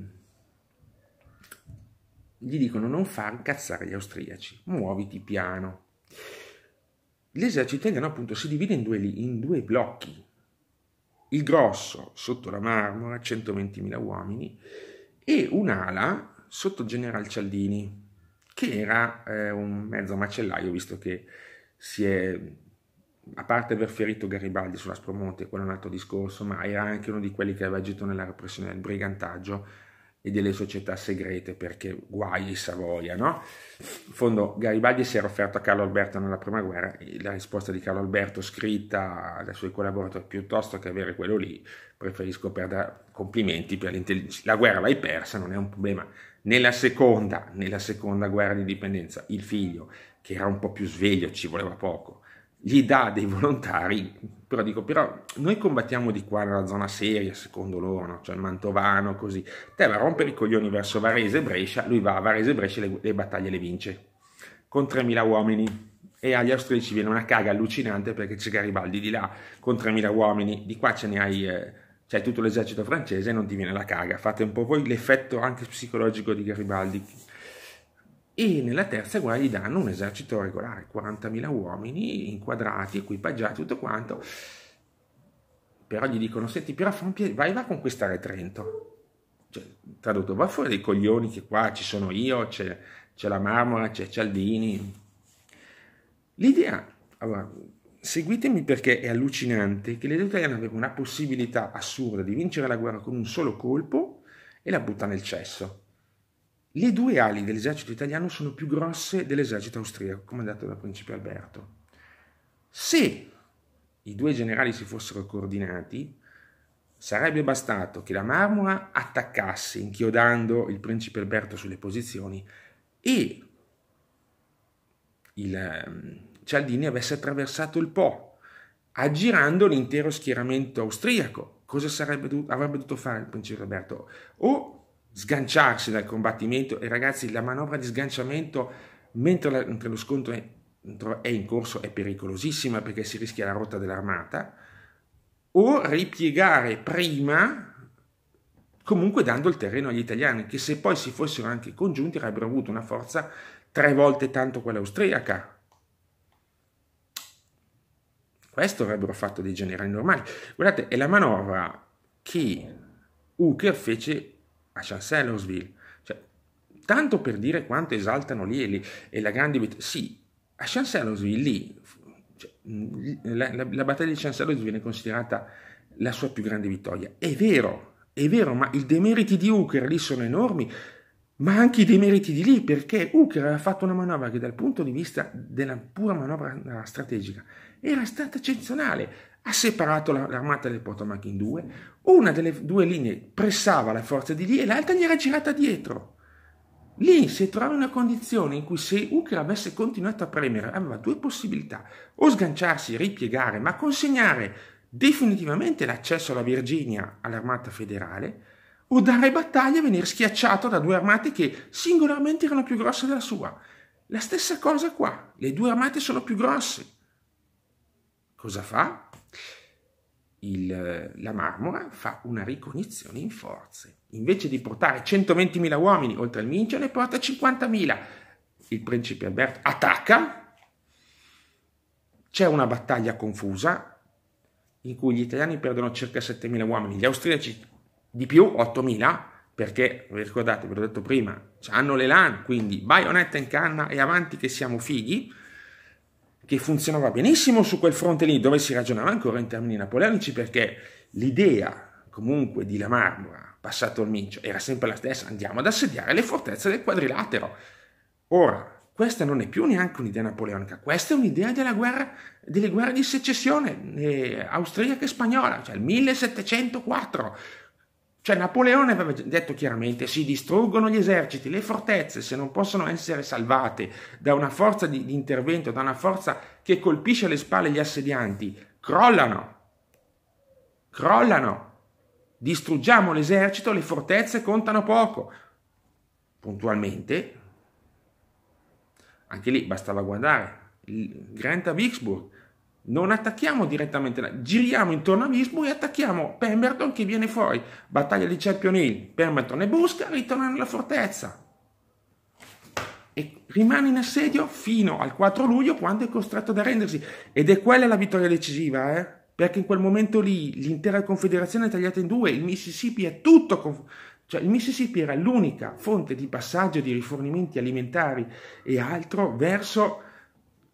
gli dicono non far incazzare gli austriaci, muoviti piano. L'esercito italiano appunto si divide in due, in due blocchi. Il grosso sotto la Marmora, 120.000 uomini, e un'ala sotto il generale Cialdini, che era eh, un mezzo macellaio, visto che si è a parte aver ferito Garibaldi sulla Spromonte, quello è un altro discorso, ma era anche uno di quelli che aveva agito nella repressione del brigantaggio e delle società segrete, perché guai in Savoia, no? In fondo Garibaldi si era offerto a Carlo Alberto nella prima guerra, la risposta di Carlo Alberto scritta dai suoi collaboratori, piuttosto che avere quello lì, preferisco perdere complimenti per l'intelligenza, la guerra l'hai persa, non è un problema. Nella seconda, nella seconda guerra di dipendenza, il figlio, che era un po' più sveglio, ci voleva poco, gli dà dei volontari, però dico, però noi combattiamo di qua nella zona seria, secondo loro, no? cioè Mantovano, così. Te va a rompere i coglioni verso Varese e Brescia, lui va a Varese e Brescia e le, le battaglie le vince, con 3.000 uomini. E agli austriaci viene una caga allucinante perché c'è Garibaldi di là con 3.000 uomini, di qua ce ne hai... Eh, c'è tutto l'esercito francese e non ti viene la caga. Fate un po' voi l'effetto anche psicologico di Garibaldi e nella terza guerra gli danno un esercito regolare, 40.000 uomini inquadrati, equipaggiati, tutto quanto. Però gli dicono, senti, però vai va a conquistare Trento. Cioè, tradotto, va fuori dei coglioni che qua ci sono io, c'è, c'è la Marmora, c'è Cialdini. L'idea, allora, seguitemi perché è allucinante che l'elite italiana aveva una possibilità assurda di vincere la guerra con un solo colpo e la butta nel cesso le due ali dell'esercito italiano sono più grosse dell'esercito austriaco, comandato da principe Alberto. Se i due generali si fossero coordinati, sarebbe bastato che la Marmora attaccasse, inchiodando il principe Alberto sulle posizioni, e il ehm, Cialdini avesse attraversato il Po, aggirando l'intero schieramento austriaco. Cosa sarebbe dovuto, avrebbe dovuto fare il principe Alberto? O sganciarsi dal combattimento e ragazzi la manovra di sganciamento mentre, la, mentre lo scontro è, è, in corso è pericolosissima perché si rischia la rotta dell'armata o ripiegare prima comunque dando il terreno agli italiani che se poi si fossero anche congiunti avrebbero avuto una forza tre volte tanto quella austriaca questo avrebbero fatto dei generali normali guardate è la manovra che Hooker fece a Chancellorsville. Cioè, tanto per dire quanto esaltano lì e, lì, e la grande vittoria. Sì, a Chancellorsville lì, cioè, la, la, la, battaglia di Chancellorsville viene considerata la sua più grande vittoria. È vero, è vero, ma i demeriti di Ucker lì sono enormi, ma anche i demeriti di lì, perché Ucker aveva fatto una manovra che dal punto di vista della pura manovra strategica era stata eccezionale ha separato l'armata del Potomac in due, una delle due linee pressava la forza di lì e l'altra gli era girata dietro. Lì si trovava in una condizione in cui se Ucker avesse continuato a premere aveva due possibilità, o sganciarsi, ripiegare, ma consegnare definitivamente l'accesso alla Virginia all'armata federale, o dare battaglia e venire schiacciato da due armate che singolarmente erano più grosse della sua. La stessa cosa qua, le due armate sono più grosse. Cosa fa? il, la Marmora fa una ricognizione in forze. Invece di portare 120.000 uomini oltre al Mincio, ne porta 50.000. Il principe Alberto attacca, c'è una battaglia confusa in cui gli italiani perdono circa 7.000 uomini, gli austriaci di più 8.000, perché, vi ricordate, ve l'ho detto prima, hanno le LAN, quindi baionetta in canna e avanti che siamo fighi, che funzionava benissimo su quel fronte lì dove si ragionava ancora in termini napoleonici perché l'idea comunque di La Marmora, passato il Mincio, era sempre la stessa, andiamo ad assediare le fortezze del quadrilatero. Ora, questa non è più neanche un'idea napoleonica, questa è un'idea guerra, delle guerre di secessione eh, austriaca e spagnola, cioè il 1704 cioè Napoleone aveva detto chiaramente si distruggono gli eserciti, le fortezze se non possono essere salvate da una forza di, di intervento, da una forza che colpisce alle spalle gli assedianti, crollano, crollano, distruggiamo l'esercito, le fortezze contano poco. Puntualmente, anche lì bastava guardare, Grant a Vicksburg, non attacchiamo direttamente, giriamo intorno a Visbu e attacchiamo Pemberton che viene fuori. Battaglia di Champion Hill, Pemberton e Busca ritornano alla fortezza. E rimane in assedio fino al 4 luglio quando è costretto ad arrendersi. Ed è quella la vittoria decisiva, eh? perché in quel momento lì l'intera confederazione è tagliata in due, il Mississippi è tutto... Conf- cioè il Mississippi era l'unica fonte di passaggio di rifornimenti alimentari e altro verso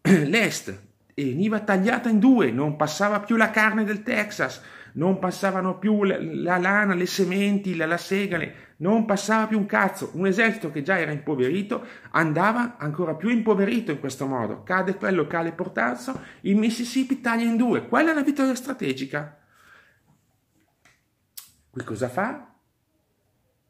(clears throat) l'est, veniva tagliata in due, non passava più la carne del Texas, non passavano più la, la lana, le sementi, la, la segale, non passava più un cazzo. Un esercito che già era impoverito andava ancora più impoverito in questo modo. Cade quello, cade Portazzo, il Mississippi taglia in due. Quella è la vittoria strategica. Qui cosa fa?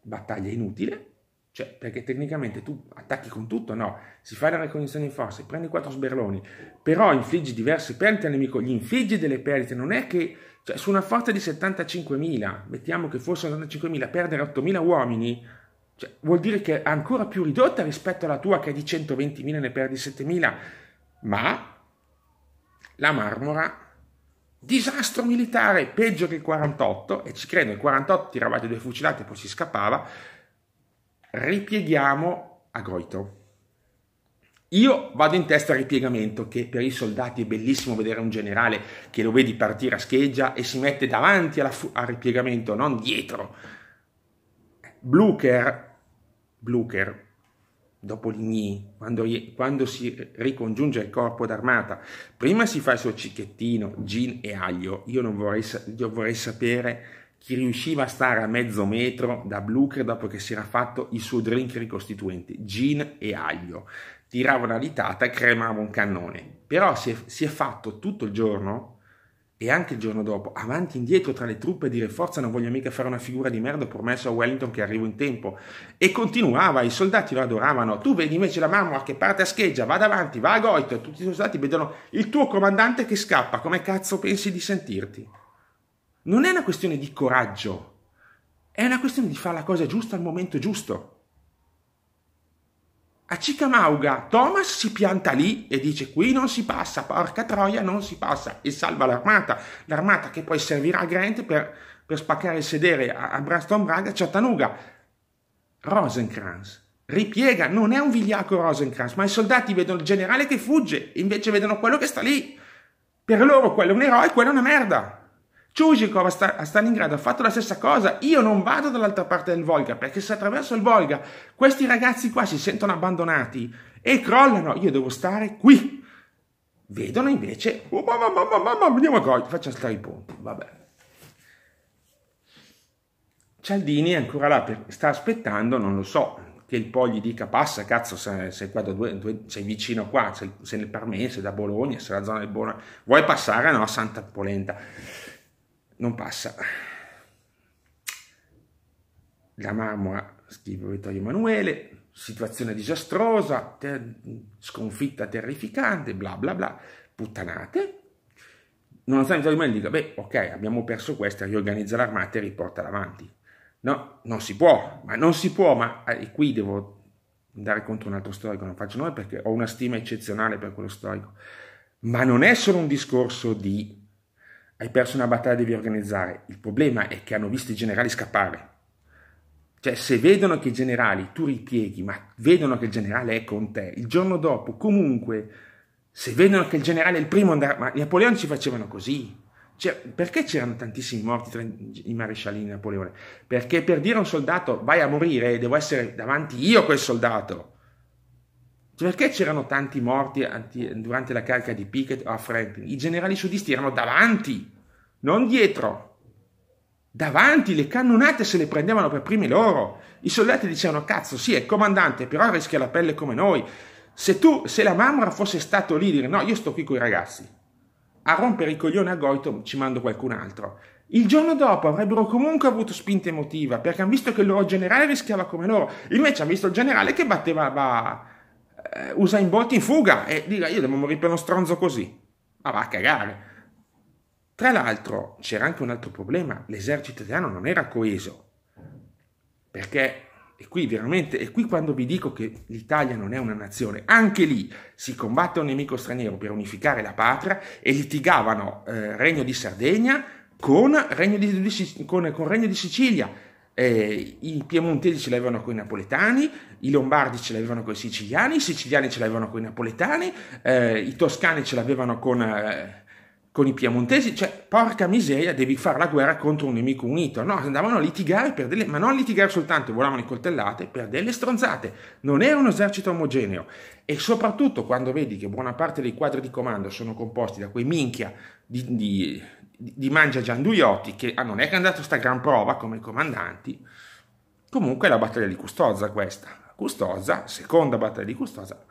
Battaglia inutile, cioè, perché tecnicamente tu attacchi con tutto, no? Si fa la ricognizione in forza, prendi quattro sberloni, però infliggi diverse perdite al nemico, gli infliggi delle perdite, non è che cioè, su una forza di 75.000, mettiamo che fosse 75.000, perdere 8.000 uomini cioè, vuol dire che è ancora più ridotta rispetto alla tua che è di 120.000 ne perdi 7.000, ma la Marmora disastro militare peggio che il 48 e ci credo il 48 tiravate due fucilate e poi si scappava ripieghiamo a goito. Io vado in testa al ripiegamento, che per i soldati è bellissimo vedere un generale che lo vedi partire a scheggia e si mette davanti fu- al ripiegamento, non dietro. Blucher, Blucher dopo l'igni, quando, quando, si ricongiunge il corpo d'armata, prima si fa il suo cicchettino, gin e aglio. Io non vorrei, io vorrei sapere chi riusciva a stare a mezzo metro da Blucher dopo che si era fatto il suo drink ricostituente, gin e aglio. Tirava una litata e cremava un cannone. Però si è, si è fatto tutto il giorno e anche il giorno dopo, avanti e indietro tra le truppe, dire forza non voglio mica fare una figura di merda, ho promesso a Wellington che arrivo in tempo. E continuava, i soldati lo adoravano. Tu vedi invece la mamma che parte a scheggia, va davanti, va a goito, e tutti i soldati vedono il tuo comandante che scappa, come cazzo pensi di sentirti? non è una questione di coraggio, è una questione di fare la cosa giusta al momento giusto. A Cicamauga Thomas si pianta lì e dice qui non si passa, porca troia non si passa e salva l'armata, l'armata che poi servirà a Grant per, per spaccare il sedere a, a Braston Braga a Chattanooga. Rosencrantz ripiega, non è un vigliacco Rosencrantz, ma i soldati vedono il generale che fugge invece vedono quello che sta lì. Per loro quello è un eroe, quello è una merda. Chushikov a, Stalingrado ha fatto la stessa cosa, io non vado dall'altra parte del Volga, perché se attraverso il Volga questi ragazzi qua si sentono abbandonati e crollano, io devo stare qui. Vedono invece, oh mamma, mamma, mamma, andiamo a Goit, facciamo stare i ponti, vabbè. Cialdini è ancora là, per, sta aspettando, non lo so, che il Po gli dica passa, cazzo, sei, sei, qua due, due, sei vicino qua, sei, sei nel Parmense, da Bologna, sei la zona di Bologna, vuoi passare? No, Santa Polenta non passa. La mamma, scrive Vittorio Emanuele, situazione disastrosa, ter sconfitta terrificante, bla bla bla, puttanate. Nonostante Vittorio Emanuele dica, beh, ok, abbiamo perso questa, riorganizza l'armata e riportala avanti. No, non si può, ma non si può, ma eh, e qui devo andare contro un altro storico, non faccio noi perché ho una stima eccezionale per quello storico, ma non è solo un discorso di hai perso una battaglia, devi organizzare. Il problema è che hanno visto i generali scappare. Cioè, se vedono che i generali, tu ripieghi, ma vedono che il generale è con te, il giorno dopo, comunque, se vedono che il generale è il primo a andare... Ma i napoleoni ci facevano così. Cioè, perché c'erano tantissimi morti tra i marescialli di Napoleone? Perché per dire a un soldato, vai a morire, devo essere davanti io quel soldato. Perché c'erano tanti morti anti, durante la carica di Pickett a Franklin? I generali sudisti erano davanti, non dietro. Davanti, le cannonate se le prendevano per primi loro. I soldati dicevano, cazzo, sì, è comandante, però rischia la pelle come noi. Se tu, se la mamma fosse stato lì, dire, no, io sto qui con i ragazzi. A rompere i coglioni a Goito ci mando qualcun altro. Il giorno dopo avrebbero comunque avuto spinta emotiva perché hanno visto che il loro generale rischiava come loro. Invece hanno visto il generale che batteva eh, Usain Bolt in fuga e dica io devo morire per uno stronzo così. Ma va a cagare. Tra l'altro c'era anche un altro problema, l'esercito italiano non era coeso, perché e qui veramente, e qui quando vi dico che l'Italia non è una nazione, anche lì si combatte un nemico straniero per unificare la patria e litigavano eh, Regno di Sardegna con Regno di, di, con, con Regno di Sicilia eh, I piemontesi ce l'avevano con i napoletani, i lombardi ce l'avevano con i siciliani, i siciliani ce l'avevano con i napoletani, eh, i toscani ce l'avevano con, eh, con, i piemontesi. Cioè, porca miseria, devi fare la guerra contro un nemico unito. No, andavano a litigare per delle... ma non a litigare soltanto, volavano in coltellate per delle stronzate. Non era un esercito omogeneo. E soprattutto quando vedi che buona parte dei quadri di comando sono composti da quei minchia di, di di Mangia Gianduiotti, che ah, non è che è andato a sta gran prova come comandanti, comunque è la battaglia di Custoza questa. Custoza, seconda battaglia di Custoza,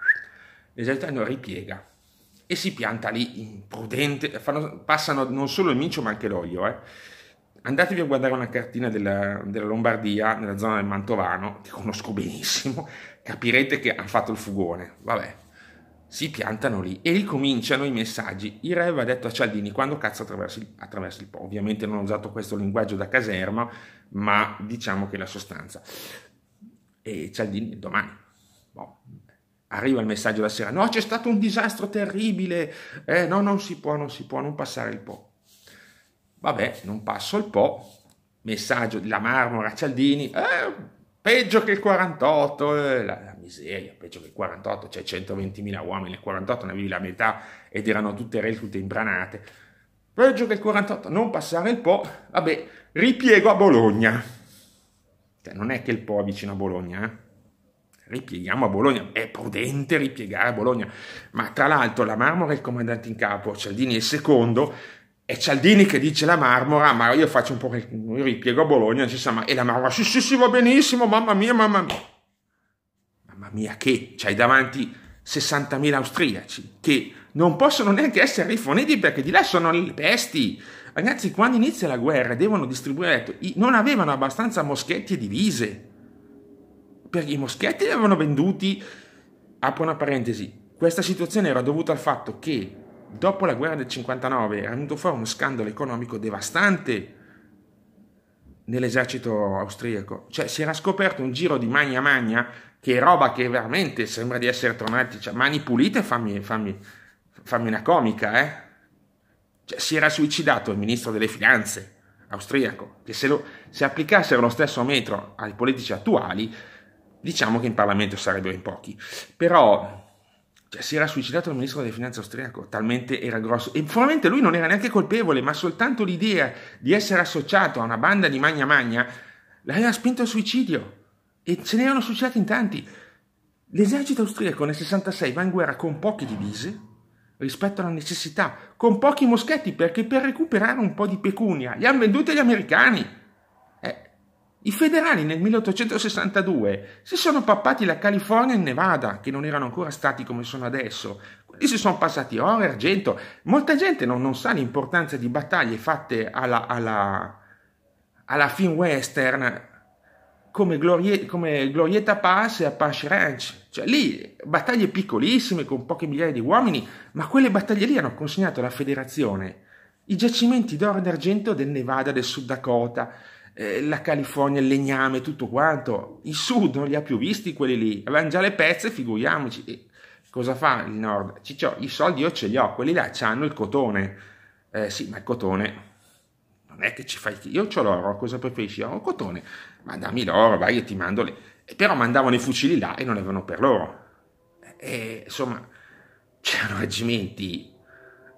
l'esercito italiano ripiega e si pianta lì imprudente, fanno, passano non solo il Mincio ma anche l'olio. Eh. Andatevi a guardare una cartina della, della Lombardia, nella zona del Mantovano, che conosco benissimo, capirete che hanno fatto il fugone, vabbè si piantano lì e ricominciano i messaggi. Il re aveva detto a Cialdini quando cazzo attraversi, il, attraversi il Po. Ovviamente non ho usato questo linguaggio da caserma, ma diciamo che la sostanza. E Cialdini domani. Boh. Arriva il messaggio la sera, no c'è stato un disastro terribile, eh, no non si può, non si può, non passare il Po. Vabbè, non passo il Po, messaggio della Marmora a Cialdini, eh, peggio che il 48, eh, la, miseria, peggio che il 48, cioè 120.000 uomini, nel 48 ne avevi la metà ed erano tutte reclute imbranate. Peggio che il 48, non passare il Po, vabbè, ripiego a Bologna. Cioè, non è che il Po è vicino a Bologna, eh? ripieghiamo a Bologna, è prudente ripiegare a Bologna, ma tra l'altro la Marmora è il comandante in capo, Cialdini è il secondo, è Cialdini che dice la Marmora, ma io faccio un po' ripiego a Bologna, ci sa, ma e la Marmora, sì sì sì va benissimo, mamma mia, mamma mia mia che c'hai davanti 60.000 austriaci che non possono neanche essere riforniti perché di là sono le pesti. Ragazzi, quando inizia la guerra devono distribuire, non avevano abbastanza moschetti e divise. Perché i moschetti li avevano venduti. Apro una parentesi. Questa situazione era dovuta al fatto che dopo la guerra del 59 era venuto fuori uno scandalo economico devastante nell'esercito austriaco. Cioè si era scoperto un giro di magna magna che roba che veramente sembra di essere tornati, cioè, mani pulite, fammi, fammi, fammi una comica, eh? Cioè, si era suicidato il ministro delle finanze austriaco, che se, lo, se applicassero lo stesso metro ai politici attuali, diciamo che in Parlamento sarebbero in pochi. Però cioè, si era suicidato il ministro delle finanze austriaco, talmente era grosso. E probabilmente lui non era neanche colpevole, ma soltanto l'idea di essere associato a una banda di magna magna l'aveva spinto al suicidio e ce ne erano successi in tanti. L'esercito austriaco nel 66 va in guerra con poche divise rispetto alla necessità, con pochi moschetti perché per recuperare un po' di pecunia li hanno venduti agli americani. Eh, I federali nel 1862 si sono pappati la California e il Nevada, che non erano ancora stati come sono adesso. Quindi si sono passati oro e argento. Molta gente non, non sa l'importanza di battaglie fatte alla, alla, alla fin western come, glorie, come Glorieta Pass e Apache Ranch. Cioè lì battaglie piccolissime con poche migliaia di uomini, ma quelle battaglie lì hanno consegnato alla federazione i giacimenti d'oro e d'argento del Nevada, del Sud Dakota, eh, la California, il legname, tutto quanto. Il Sud non li ha più visti quelli lì, avevano già le pezze, figuriamoci. E cosa fa il Nord? Ciccio, i soldi io ce li ho, quelli là hanno il cotone. Eh, sì, ma il cotone non è che ci fai, io ho l'oro, cosa preferisci? Oro cotone, ma dammi l'oro, vai e ti mando le... E però mandavano i fucili là e non ne avevano per loro. E, insomma, c'erano reggimenti,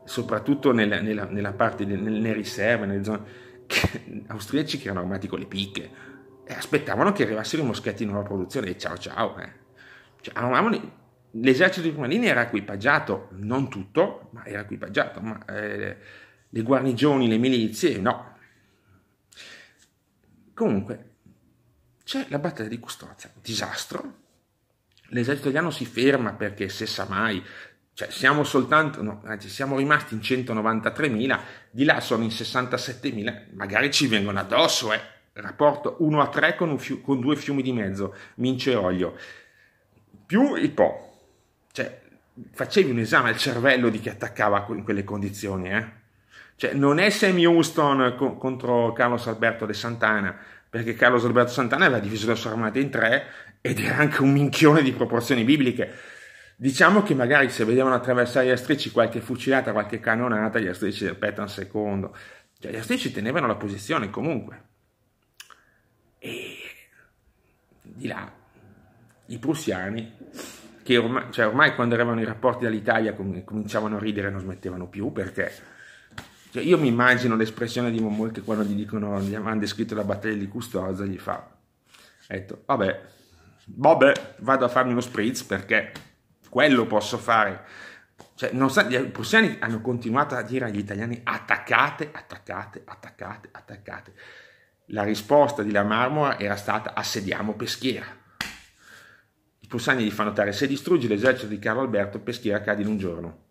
soprattutto nella, nella, nella parte, del, nelle riserve, nelle zone che, (laughs) austriaci che erano armati con le picche e aspettavano che arrivassero i moschetti in nuova produzione e ciao ciao. Eh. Cioè, avevamo, l'esercito di prima era equipaggiato, non tutto, ma era equipaggiato, ma... Eh, le guarnigioni, le milizie, no. Comunque, c'è la battaglia di Custoza, disastro, l'esercito italiano si ferma perché se sa mai, cioè siamo soltanto, no, anzi siamo rimasti in 193.000, di là sono in 67.000, magari ci vengono addosso, eh. rapporto 1 a 3 con, fiu- con due fiumi di mezzo, mince e olio, più il Po, cioè facevi un esame al cervello di chi attaccava in quelle condizioni, eh cioè, non è Sammy Houston co- contro Carlos Alberto de Santana, perché Carlos Alberto Santana aveva diviso la sua armata in tre ed era anche un minchione di proporzioni bibliche. Diciamo che magari se vedevano attraversare gli astrici qualche fucilata, qualche cannonata, gli astrici aspettano un secondo. Cioè, gli astrici tenevano la posizione comunque. E di là, i prussiani, che ormai, cioè ormai quando erano i rapporti dall'Italia cominciavano a ridere e non smettevano più perché cioè, io mi immagino l'espressione di Momoe che quando gli dicono, gli hanno descritto la battaglia di Custoza, gli fa, ha detto, vabbè, vabbè, vado a farmi uno spritz perché quello posso fare. Cioè, sa, gli prussiani hanno continuato a dire agli italiani attaccate, attaccate, attaccate, attaccate. La risposta di La Marmora era stata assediamo Peschiera. I prussiani gli fanno notare se distruggi l'esercito di Carlo Alberto, Peschiera cade in un giorno.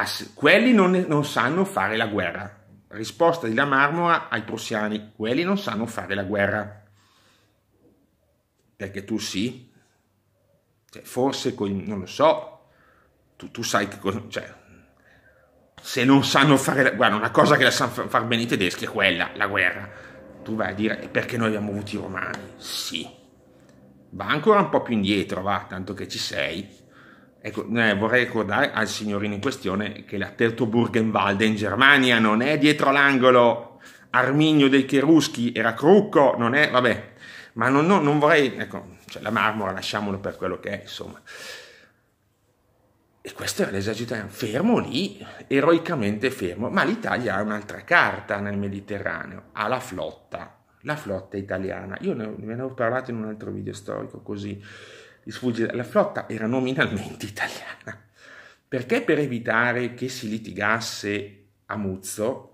Ah, quelli non, non sanno fare la guerra. Risposta di La Marmora ai prussiani, quelli non sanno fare la guerra. Perché tu sì, cioè, forse con, non lo so, tu, tu sai che cosa, cioè, se non sanno fare la guerra, una cosa che la sanno far bene i tedeschi è quella, la guerra. Tu vai a dire perché noi abbiamo avuto i romani? Sì. Va ancora un po' più indietro, va, tanto che ci sei. Ecco, eh, vorrei ricordare al signorino in questione che la Terto Burgenwalde in Germania non è dietro l'angolo. Arminio dei Cheruschi era Crucco, non è, vabbè, ma non, non, non vorrei, ecco, cioè la marmora lasciamolo per quello che è, insomma. E questo era l'esercito fermo lì, eroicamente fermo, ma l'Italia ha un'altra carta nel Mediterraneo, ha la flotta, la flotta italiana. Io ne, ne ho parlato in un altro video storico così di sfuggire alla flotta era nominalmente (laughs) italiana. Perché per evitare che si litigasse a Muzzo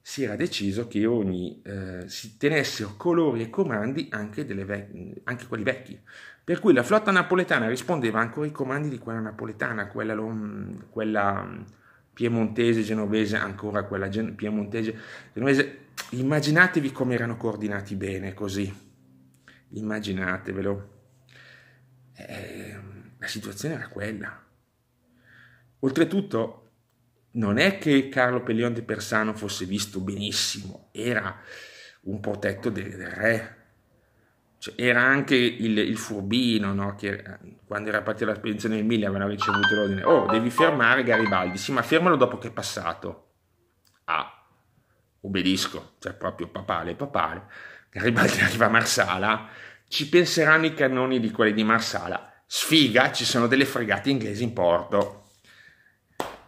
si era deciso che ogni, eh, si tenessero colori e comandi anche, vec- anche quelli vecchi. Per cui la flotta napoletana rispondeva ancora ai comandi di quella napoletana, quella, lom- quella mm, piemontese, genovese, ancora quella gen- piemontese, genovese. Immaginatevi come erano coordinati bene così. Immaginatevelo eh, la situazione era quella. Oltretutto, non è che Carlo Pellion di Persano fosse visto benissimo, era un protetto del, del re. Cioè, era anche il, il furbino no? che eh, quando era partita la spedizione del Mille aveva ricevuto l'ordine oh devi fermare Garibaldi sì ma fermalo dopo che è passato ah obbedisco cioè proprio papale papale Garibaldi (laughs) arriva a Marsala ci penseranno i cannoni di quelli di Marsala. Sfiga, ci sono delle fregate inglesi in porto.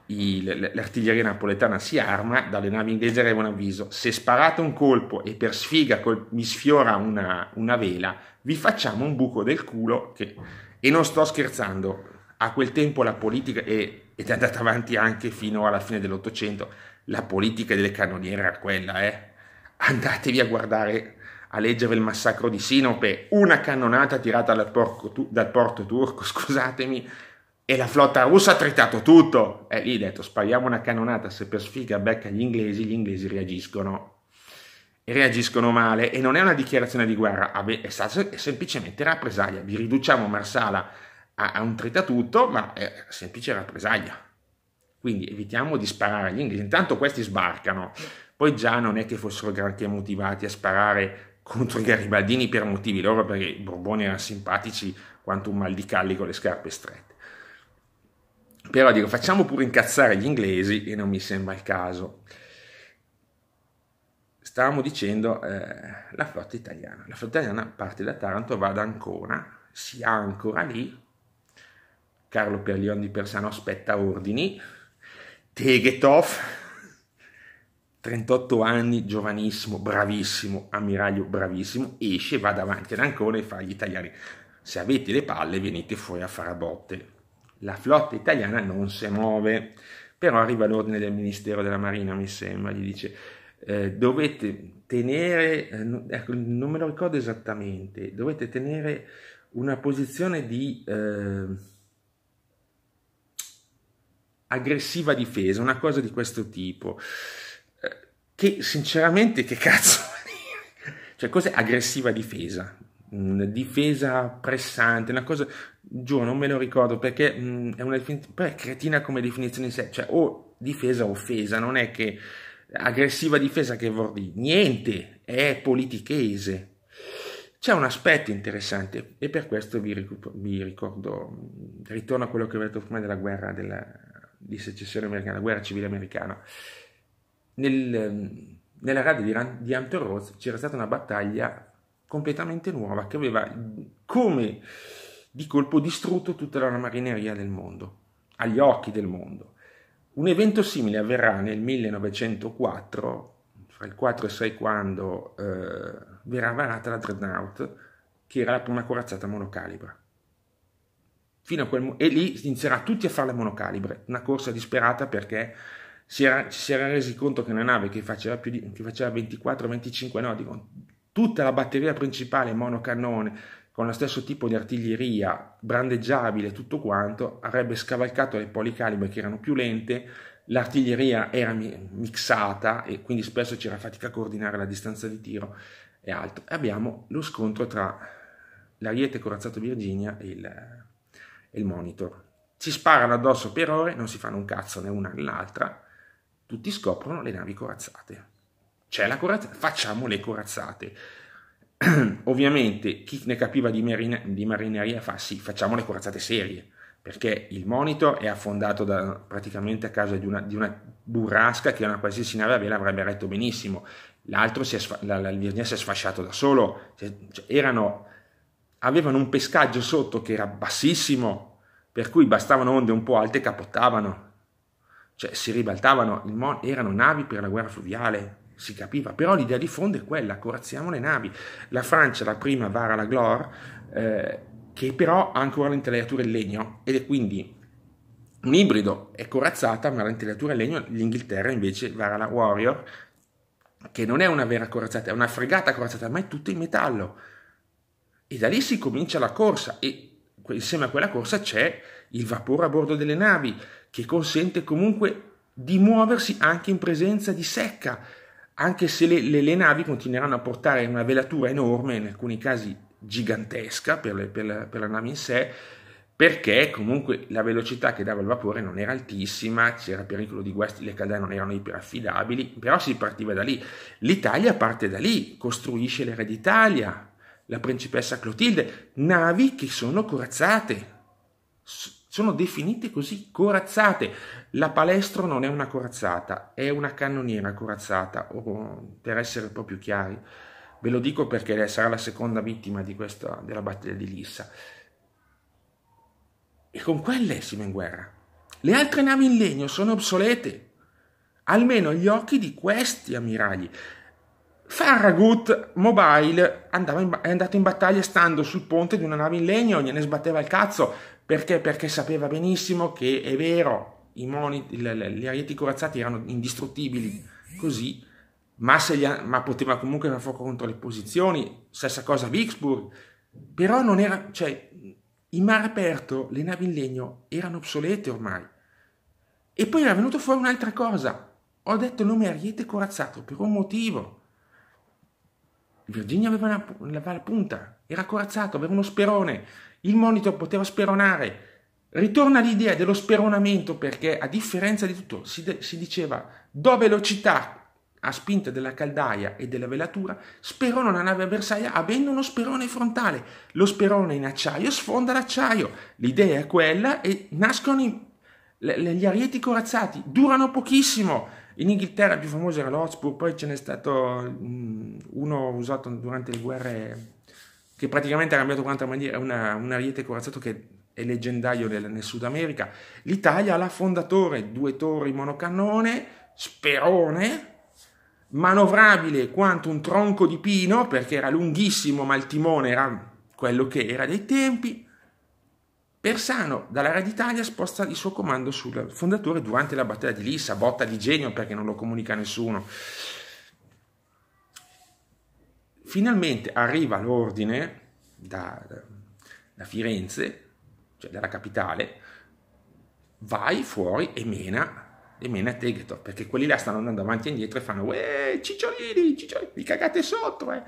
Il, l'artiglieria napoletana si arma, dalle navi inglesi arriva un avviso, se sparate un colpo e per sfiga col, mi sfiora una, una, vela, vi facciamo un buco del culo che, e non sto scherzando, a quel tempo la politica, è, ed è andata avanti anche fino alla fine dell'Ottocento, la politica delle cannoniere era quella, eh? andatevi a guardare a leggere il massacro di Sinope, una cannonata tirata dal, porco, dal porto turco, (laughs) scusatemi, e la flotta russa ha tritato tutto. E lì ha detto, spariamo una cannonata, se per sfiga becca gli inglesi, gli inglesi reagiscono. E reagiscono male, e non è una dichiarazione di guerra, è, stata, è semplicemente rappresaglia. Vi riduciamo Marsala a, a un tritatutto, ma è semplice rappresaglia. Quindi evitiamo di sparare agli inglesi. Intanto questi sbarcano, poi già non è che fossero granché motivati a sparare contro i garibaldini per motivi loro, perché i Borboni erano simpatici quanto un mal di calli con le scarpe strette. Però dico, facciamo pure incazzare gli inglesi e non mi sembra il caso. Stavamo dicendo eh, la flotta italiana. La flotta italiana parte da Taranto, va ad Ancona, si ha ancora lì. Carlo Perlion di Persano aspetta ordini. Tegetov 38 anni, giovanissimo, bravissimo, ammiraglio bravissimo, esce, va davanti ad Ancona e fa gli italiani, se avete le palle venite fuori a fare botte. La flotta italiana non si muove, però arriva l'ordine del Ministero della Marina, mi sembra, gli dice, eh, dovete tenere, eh, ecco, non me lo ricordo esattamente, dovete tenere una posizione di... Eh, aggressiva difesa, una cosa di questo tipo che sinceramente che cazzo (laughs) cioè cos'è aggressiva difesa mh, mm, difesa pressante una cosa giuro non me lo ricordo perché mh, mm, è una definizione è cretina come definizione in sé cioè o difesa o offesa non è che aggressiva difesa che vuol dire niente è politichese c'è un aspetto interessante e per questo vi, ricordo, vi ricordo ritorno a quello che ho detto prima della guerra della, di secessione americana, la guerra civile americana nel, ehm, nella rade di, Ran, di Hampton Roads c'era stata una battaglia completamente nuova che aveva come di colpo distrutto tutta la marineria del mondo, agli occhi del mondo. Un evento simile avverrà nel 1904, fra il 4 e il 6 quando eh, verrà varata la Dreadnought, che era la prima corazzata monocalibra. Fino a quel mo- e lì inizierà tutti a fare le monocalibre, una corsa disperata perché si era, si era resi conto che una nave che faceva, di, che faceva 24-25 nodi con tutta la batteria principale monocannone, con lo stesso tipo di artiglieria, brandeggiabile tutto quanto, avrebbe scavalcato le policalibre che erano più lente, l'artiglieria era mixata e quindi spesso c'era fatica a coordinare la distanza di tiro e altro. E abbiamo lo scontro tra l'ariete corazzato Virginia e il, e il monitor. Ci sparano addosso per ore, non si fanno un cazzo né una né l'altra, tutti scoprono le navi corazzate. C'è la corazzata, facciamo le corazzate. (clears throat) Ovviamente chi ne capiva di, marina, di marineria fa sì, facciamo le corazzate serie, perché il monitor è affondato da, praticamente a causa di una, di una, burrasca che una qualsiasi nave a vela avrebbe retto benissimo. L'altro si è, la, la si è sfasciato da solo, cioè, erano, avevano un pescaggio sotto che era bassissimo, per cui bastavano onde un po' alte e capottavano. Cioè si ribaltavano, mon- erano navi per la guerra fluviale, si capiva, però l'idea di fondo è quella, corazziamo le navi. La Francia, la prima vara la Glor, eh, che però ha ancora l'intelaiatura in legno ed è quindi un ibrido, è corazzata, ma l'intelaiatura in legno, l'Inghilterra invece vara la Warrior, che non è una vera corazzata, è una fregata corazzata, ma è tutta in metallo. E da lì si comincia la corsa e insieme a quella corsa c'è il vapore a bordo delle navi, che consente comunque di muoversi anche in presenza di secca, anche se le, le, le navi continueranno a portare una velatura enorme, in alcuni casi gigantesca per, le, per, la, per la nave in sé, perché comunque la velocità che dava il vapore non era altissima, c'era pericolo di guasti, le caldaie non erano iperaffidabili, però si partiva da lì. L'Italia parte da lì, costruisce l'era d'Italia, la principessa Clotilde, navi che sono corazzate, sono definite così, corazzate. La palestro non è una corazzata, è una cannoniera corazzata, o, per essere proprio chiari. Ve lo dico perché sarà la seconda vittima di questa, della battaglia di Lissa. E con quelle si va in guerra. Le altre navi in legno sono obsolete, almeno agli occhi di questi ammiragli. Farragut Mobile in, è andato in battaglia stando sul ponte di una nave in legno, gliene sbatteva il cazzo, perché? Perché sapeva benissimo che è vero, i moni, gli arieti corazzati erano indistruttibili, così, ma, gli, ma poteva comunque far fuoco contro le posizioni, stessa cosa a Vicksburg, però non era, cioè, in mare aperto le navi in legno erano obsolete ormai. E poi era venuto fuori un'altra cosa, ho detto il nome ariete corazzato per un motivo, Virginia aveva, una, aveva la punta, era corazzato, aveva uno sperone, il monitor poteva speronare. Ritorna l'idea dello speronamento perché, a differenza di tutto, si, de- si diceva do velocità a spinta della caldaia e della velatura, sperona la nave avversaria avendo uno sperone frontale. Lo sperone in acciaio sfonda l'acciaio. L'idea è quella e nascono i, le, gli arieti corazzati. Durano pochissimo. In Inghilterra più famoso era l'Hotspur, poi ce n'è stato mm, uno usato durante le guerre che praticamente ha cambiato quanta maniera, una, un ariete corazzato che è leggendario nel, nel Sud America. L'Italia ha la fondatore, due torri monocannone, sperone, manovrabile quanto un tronco di pino, perché era lunghissimo, ma il timone era quello che era dei tempi. Persano dalla Re d'Italia sposta il suo comando sul fondatore durante la battaglia di Lissa, botta di genio perché non lo comunica nessuno. Finalmente arriva l'ordine da, da Firenze, cioè dalla capitale, vai fuori e mena e mena Tegeto, perché quelli là stanno andando avanti e indietro e fanno uè, cicciolini, cicciolini, vi cagate sotto, eh.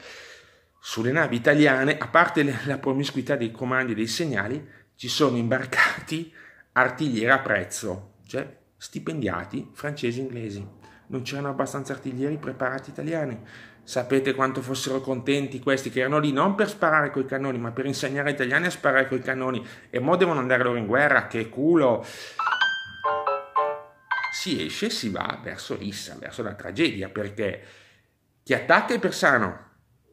Sulle navi italiane, a parte la promiscuità dei comandi e dei segnali, ci sono imbarcati artiglieri a prezzo, cioè stipendiati francesi e inglesi. Non c'erano abbastanza artiglieri preparati italiani. Sapete quanto fossero contenti questi che erano lì non per sparare coi cannoni, ma per insegnare agli italiani a sparare coi cannoni. E mo devono andare loro in guerra, che culo! Si esce e si va verso l'issa, verso la tragedia, perché chi attacca è persano.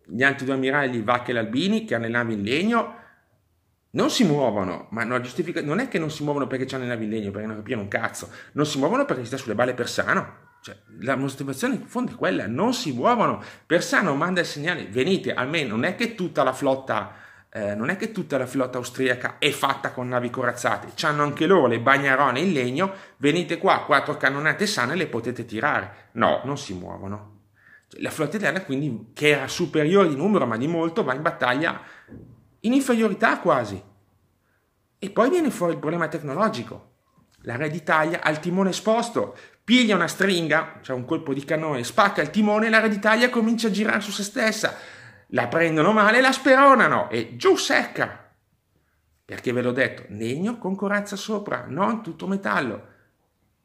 Gli altri due ammiragli, Vacca e l'Albini, che hanno le navi in legno, non si muovono, ma non, non è che non si muovono perché hanno le navi in legno, perché non capirono un cazzo, non si muovono perché si sta sulle balle persano. Cioè, la motivazione in fondo è quella, non si muovono. Persano manda il segnale, venite, almeno non è che tutta la flotta, eh, non è che tutta la flotta austriaca è fatta con navi corazzate, hanno anche loro le bagnarone in legno, venite qua, quattro cannonate sane le potete tirare. No, non si muovono. Cioè, la flotta italiana quindi, che era superiore di numero ma di molto, va in battaglia in inferiorità quasi. E poi viene fuori il problema tecnologico la Re d'Italia ha il timone esposto, piglia una stringa, cioè un colpo di cannone, spacca il timone e la Re d'Italia comincia a girare su se stessa. La prendono male, la speronano e giù secca. Perché ve l'ho detto, legno con corazza sopra, non tutto metallo.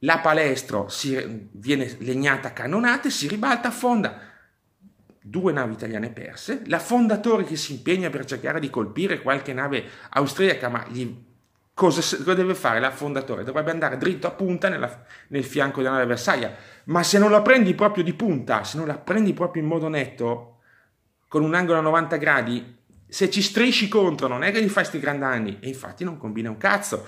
La palestro si, viene legnata a cannonate, si ribalta, affonda due navi italiane perse, la fondatore che si impegna per cercare di colpire qualche nave austriaca, ma gli cosa, cosa deve fare l'affondatore? Dovrebbe andare dritto a punta nella, nel fianco della nave avversaria, ma se non la prendi proprio di punta, se non la prendi proprio in modo netto, con un angolo a 90 gradi, se ci strisci contro non è che gli fai sti grandi danni, e infatti non combina un cazzo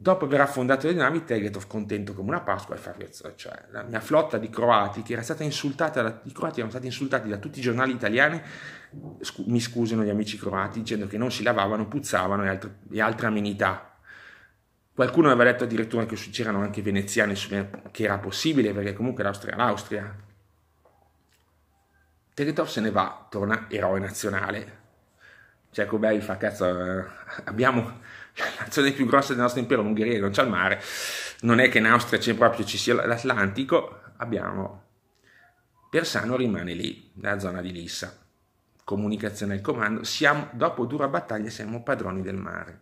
Dopo aver affondato le navi, Tegetov, contento come una Pasqua, e fa cioè, la mia flotta di croati, che era stata insultata, da, i croati erano stati insultati da tutti i giornali italiani, scu- mi scusano gli amici croati, dicendo che non si lavavano, puzzavano e, altri, e altre amenità. Qualcuno aveva detto addirittura che c'erano anche veneziani, che era possibile, perché comunque l'Austria è l'Austria. Tegetov se ne va, torna eroe nazionale. Cioè, Cobelli fa, cazzo, eh, abbiamo la nazione più grossa del nostro impero, l'Ungheria, che non c'è il mare, non è che in Austria c'è proprio ci sia l'Atlantico, abbiamo Persano rimane lì, nella zona di Lissa. Comunicazione al comando, siamo, dopo dura battaglia siamo padroni del mare.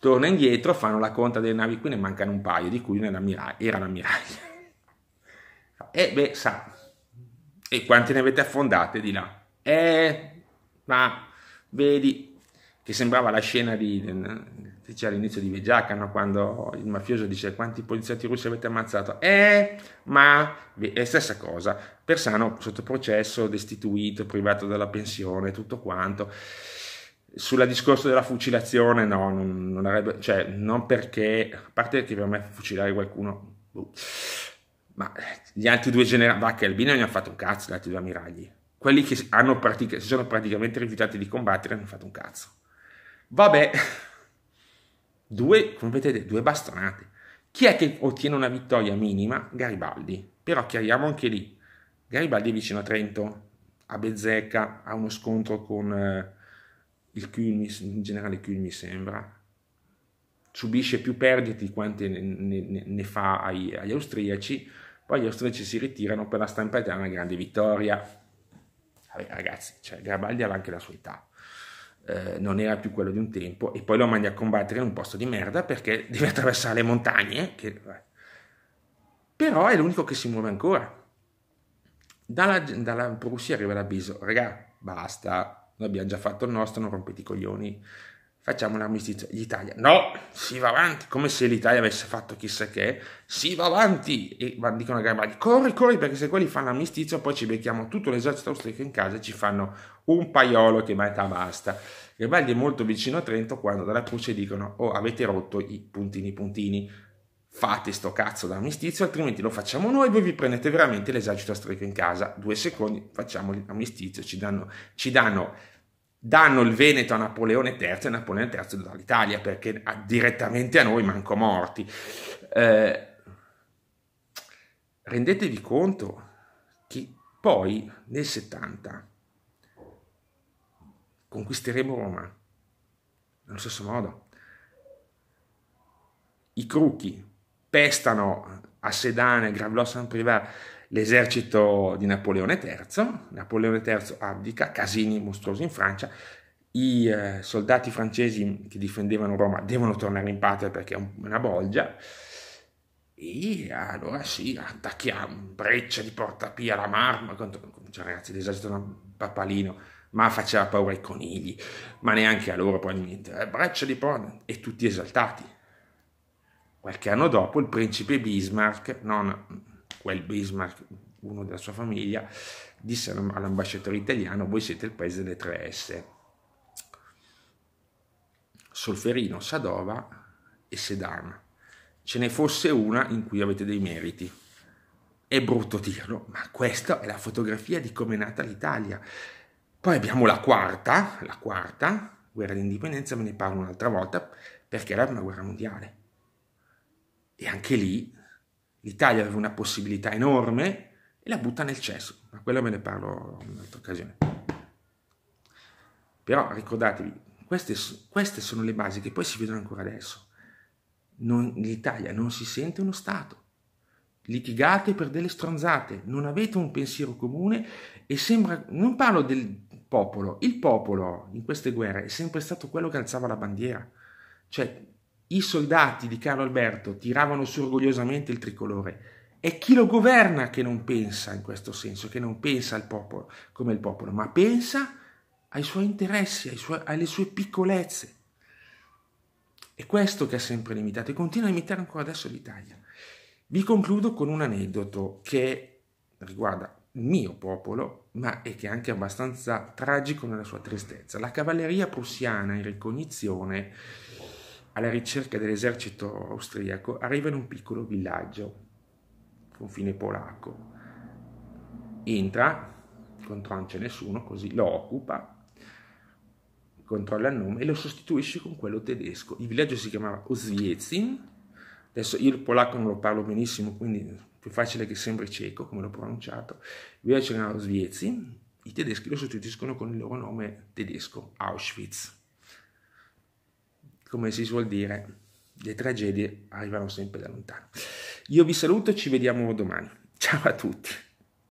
Torna indietro, fanno la conta delle navi, qui ne mancano un paio, di cui era l'ammiraglia. (laughs) E eh, beh, sa, e quante ne avete affondate di là? Eh, ma vedi, che sembrava la scena di, che c'era cioè, all'inizio di Vegiacano quando il mafioso dice quanti poliziotti russi avete ammazzato eh ma è stessa cosa Persano sotto processo destituito privato della pensione tutto quanto sulla discorso della fucilazione no non, non avrebbe cioè non perché a parte che per me fucilare qualcuno uh, ma gli altri due generali Vacca e Albino ne hanno fatto un cazzo gli altri due ammiragli quelli che hanno pratica, si sono praticamente rifiutati di combattere hanno fatto un cazzo Vabbè, due, come vedete, due bastonate. Chi è che ottiene una vittoria minima? Garibaldi. Però chiariamo anche lì, Garibaldi è vicino a Trento, a Bezzecca, ha uno scontro con eh, il Culmi, in generale Culmi mi sembra, subisce più perdite di quante ne, ne, ne fa ai, agli austriaci, poi gli austriaci si ritirano per la stampa italiana, una grande vittoria. Vabbè ragazzi, cioè, Garibaldi aveva anche la sua età. Eh, non era più quello di un tempo, e poi lo mandi a combattere in un posto di merda perché (laughs) deve attraversare le montagne. Che... Eh. Però è l'unico che si muove ancora. Dalla, dalla Prussia arriva l'avviso, raga, basta, noi abbiamo già fatto il nostro, non rompete i coglioni facciamo l'armistizio. L'Italia, no, si va avanti, come se l'Italia avesse fatto chissà che, si va avanti, e dicono a Garibaldi, corri, corri, perché se quelli fanno l'armistizio poi ci becchiamo tutto l'esercito austriaco in casa e ci fanno un paiolo che manca basta. Garibaldi è molto vicino a Trento quando dalla Puce dicono, oh, avete rotto i puntini puntini, fate sto cazzo d'armistizio, altrimenti lo facciamo noi, voi vi prendete veramente l'esercito austriaco in casa. Due secondi, facciamo l'armistizio, ci danno, ci danno danno il Veneto a Napoleone III e Napoleone III dall'Italia dà all'Italia perché ah, direttamente a noi manco morti. Eh, rendetevi conto che poi nel 70 conquisteremo Roma nello stesso modo. I crucchi pestano a Sedane, Gravelò, San Privato l'esercito di Napoleone III, Napoleone III abdica, casini mostruosi in Francia, i eh, soldati francesi che difendevano Roma devono tornare in patria perché è una bolgia, e allora sì, attacchiamo, breccia di Portapia, la Marma, cioè ragazzi, l'esercito papalino, ma faceva paura ai conigli, ma neanche a loro probabilmente, eh, breccia di Portapia, e tutti esaltati. Qualche anno dopo il principe Bismarck, non quel Bismarck, uno della sua famiglia, disse all'ambasciatore italiano, voi siete il paese delle tre S. Solferino, Sadova e Sedan. Ce ne fosse una in cui avete dei meriti. È brutto dirlo, ma questa è la fotografia di come è nata l'Italia. Poi abbiamo la quarta, la quarta, guerra d'indipendenza, ve ne parlo un'altra volta, perché era una guerra mondiale. E anche lì l'Italia aveva una possibilità enorme e la butta nel cesso, ma quello me ne parlo in un'altra occasione. Però ricordatevi, queste, queste, sono le basi che poi si vedono ancora adesso. Non, L'Italia non si sente uno Stato. Litigate per delle stronzate, non avete un pensiero comune e sembra... Non parlo del popolo, il popolo in queste guerre è sempre stato quello che alzava la bandiera. Cioè, i soldati di Carlo Alberto tiravano su orgogliosamente il tricolore. È chi lo governa che non pensa in questo senso, che non pensa al popolo come il popolo, ma pensa ai suoi interessi, ai suoi, alle sue piccolezze. È questo che ha sempre limitato e continua a limitare ancora adesso l'Italia. Vi concludo con un aneddoto che riguarda il mio popolo, ma è che è anche abbastanza tragico nella sua tristezza. La cavalleria prussiana in ricognizione alla ricerca dell'esercito austriaco, arriva in un piccolo villaggio, confine polacco. Entra, contro non c'è nessuno, così lo occupa, controlla il nome e lo sostituisce con quello tedesco. Il villaggio si chiamava Oswiecin, adesso io il polacco non lo parlo benissimo, quindi è più facile che sembri cieco come l'ho pronunciato. Il villaggio si Oswiecin, i tedeschi lo sostituiscono con il loro nome tedesco, Auschwitz come si suol dire, le tragedie arrivano sempre da lontano. Io vi saluto, ci vediamo domani. Ciao a tutti.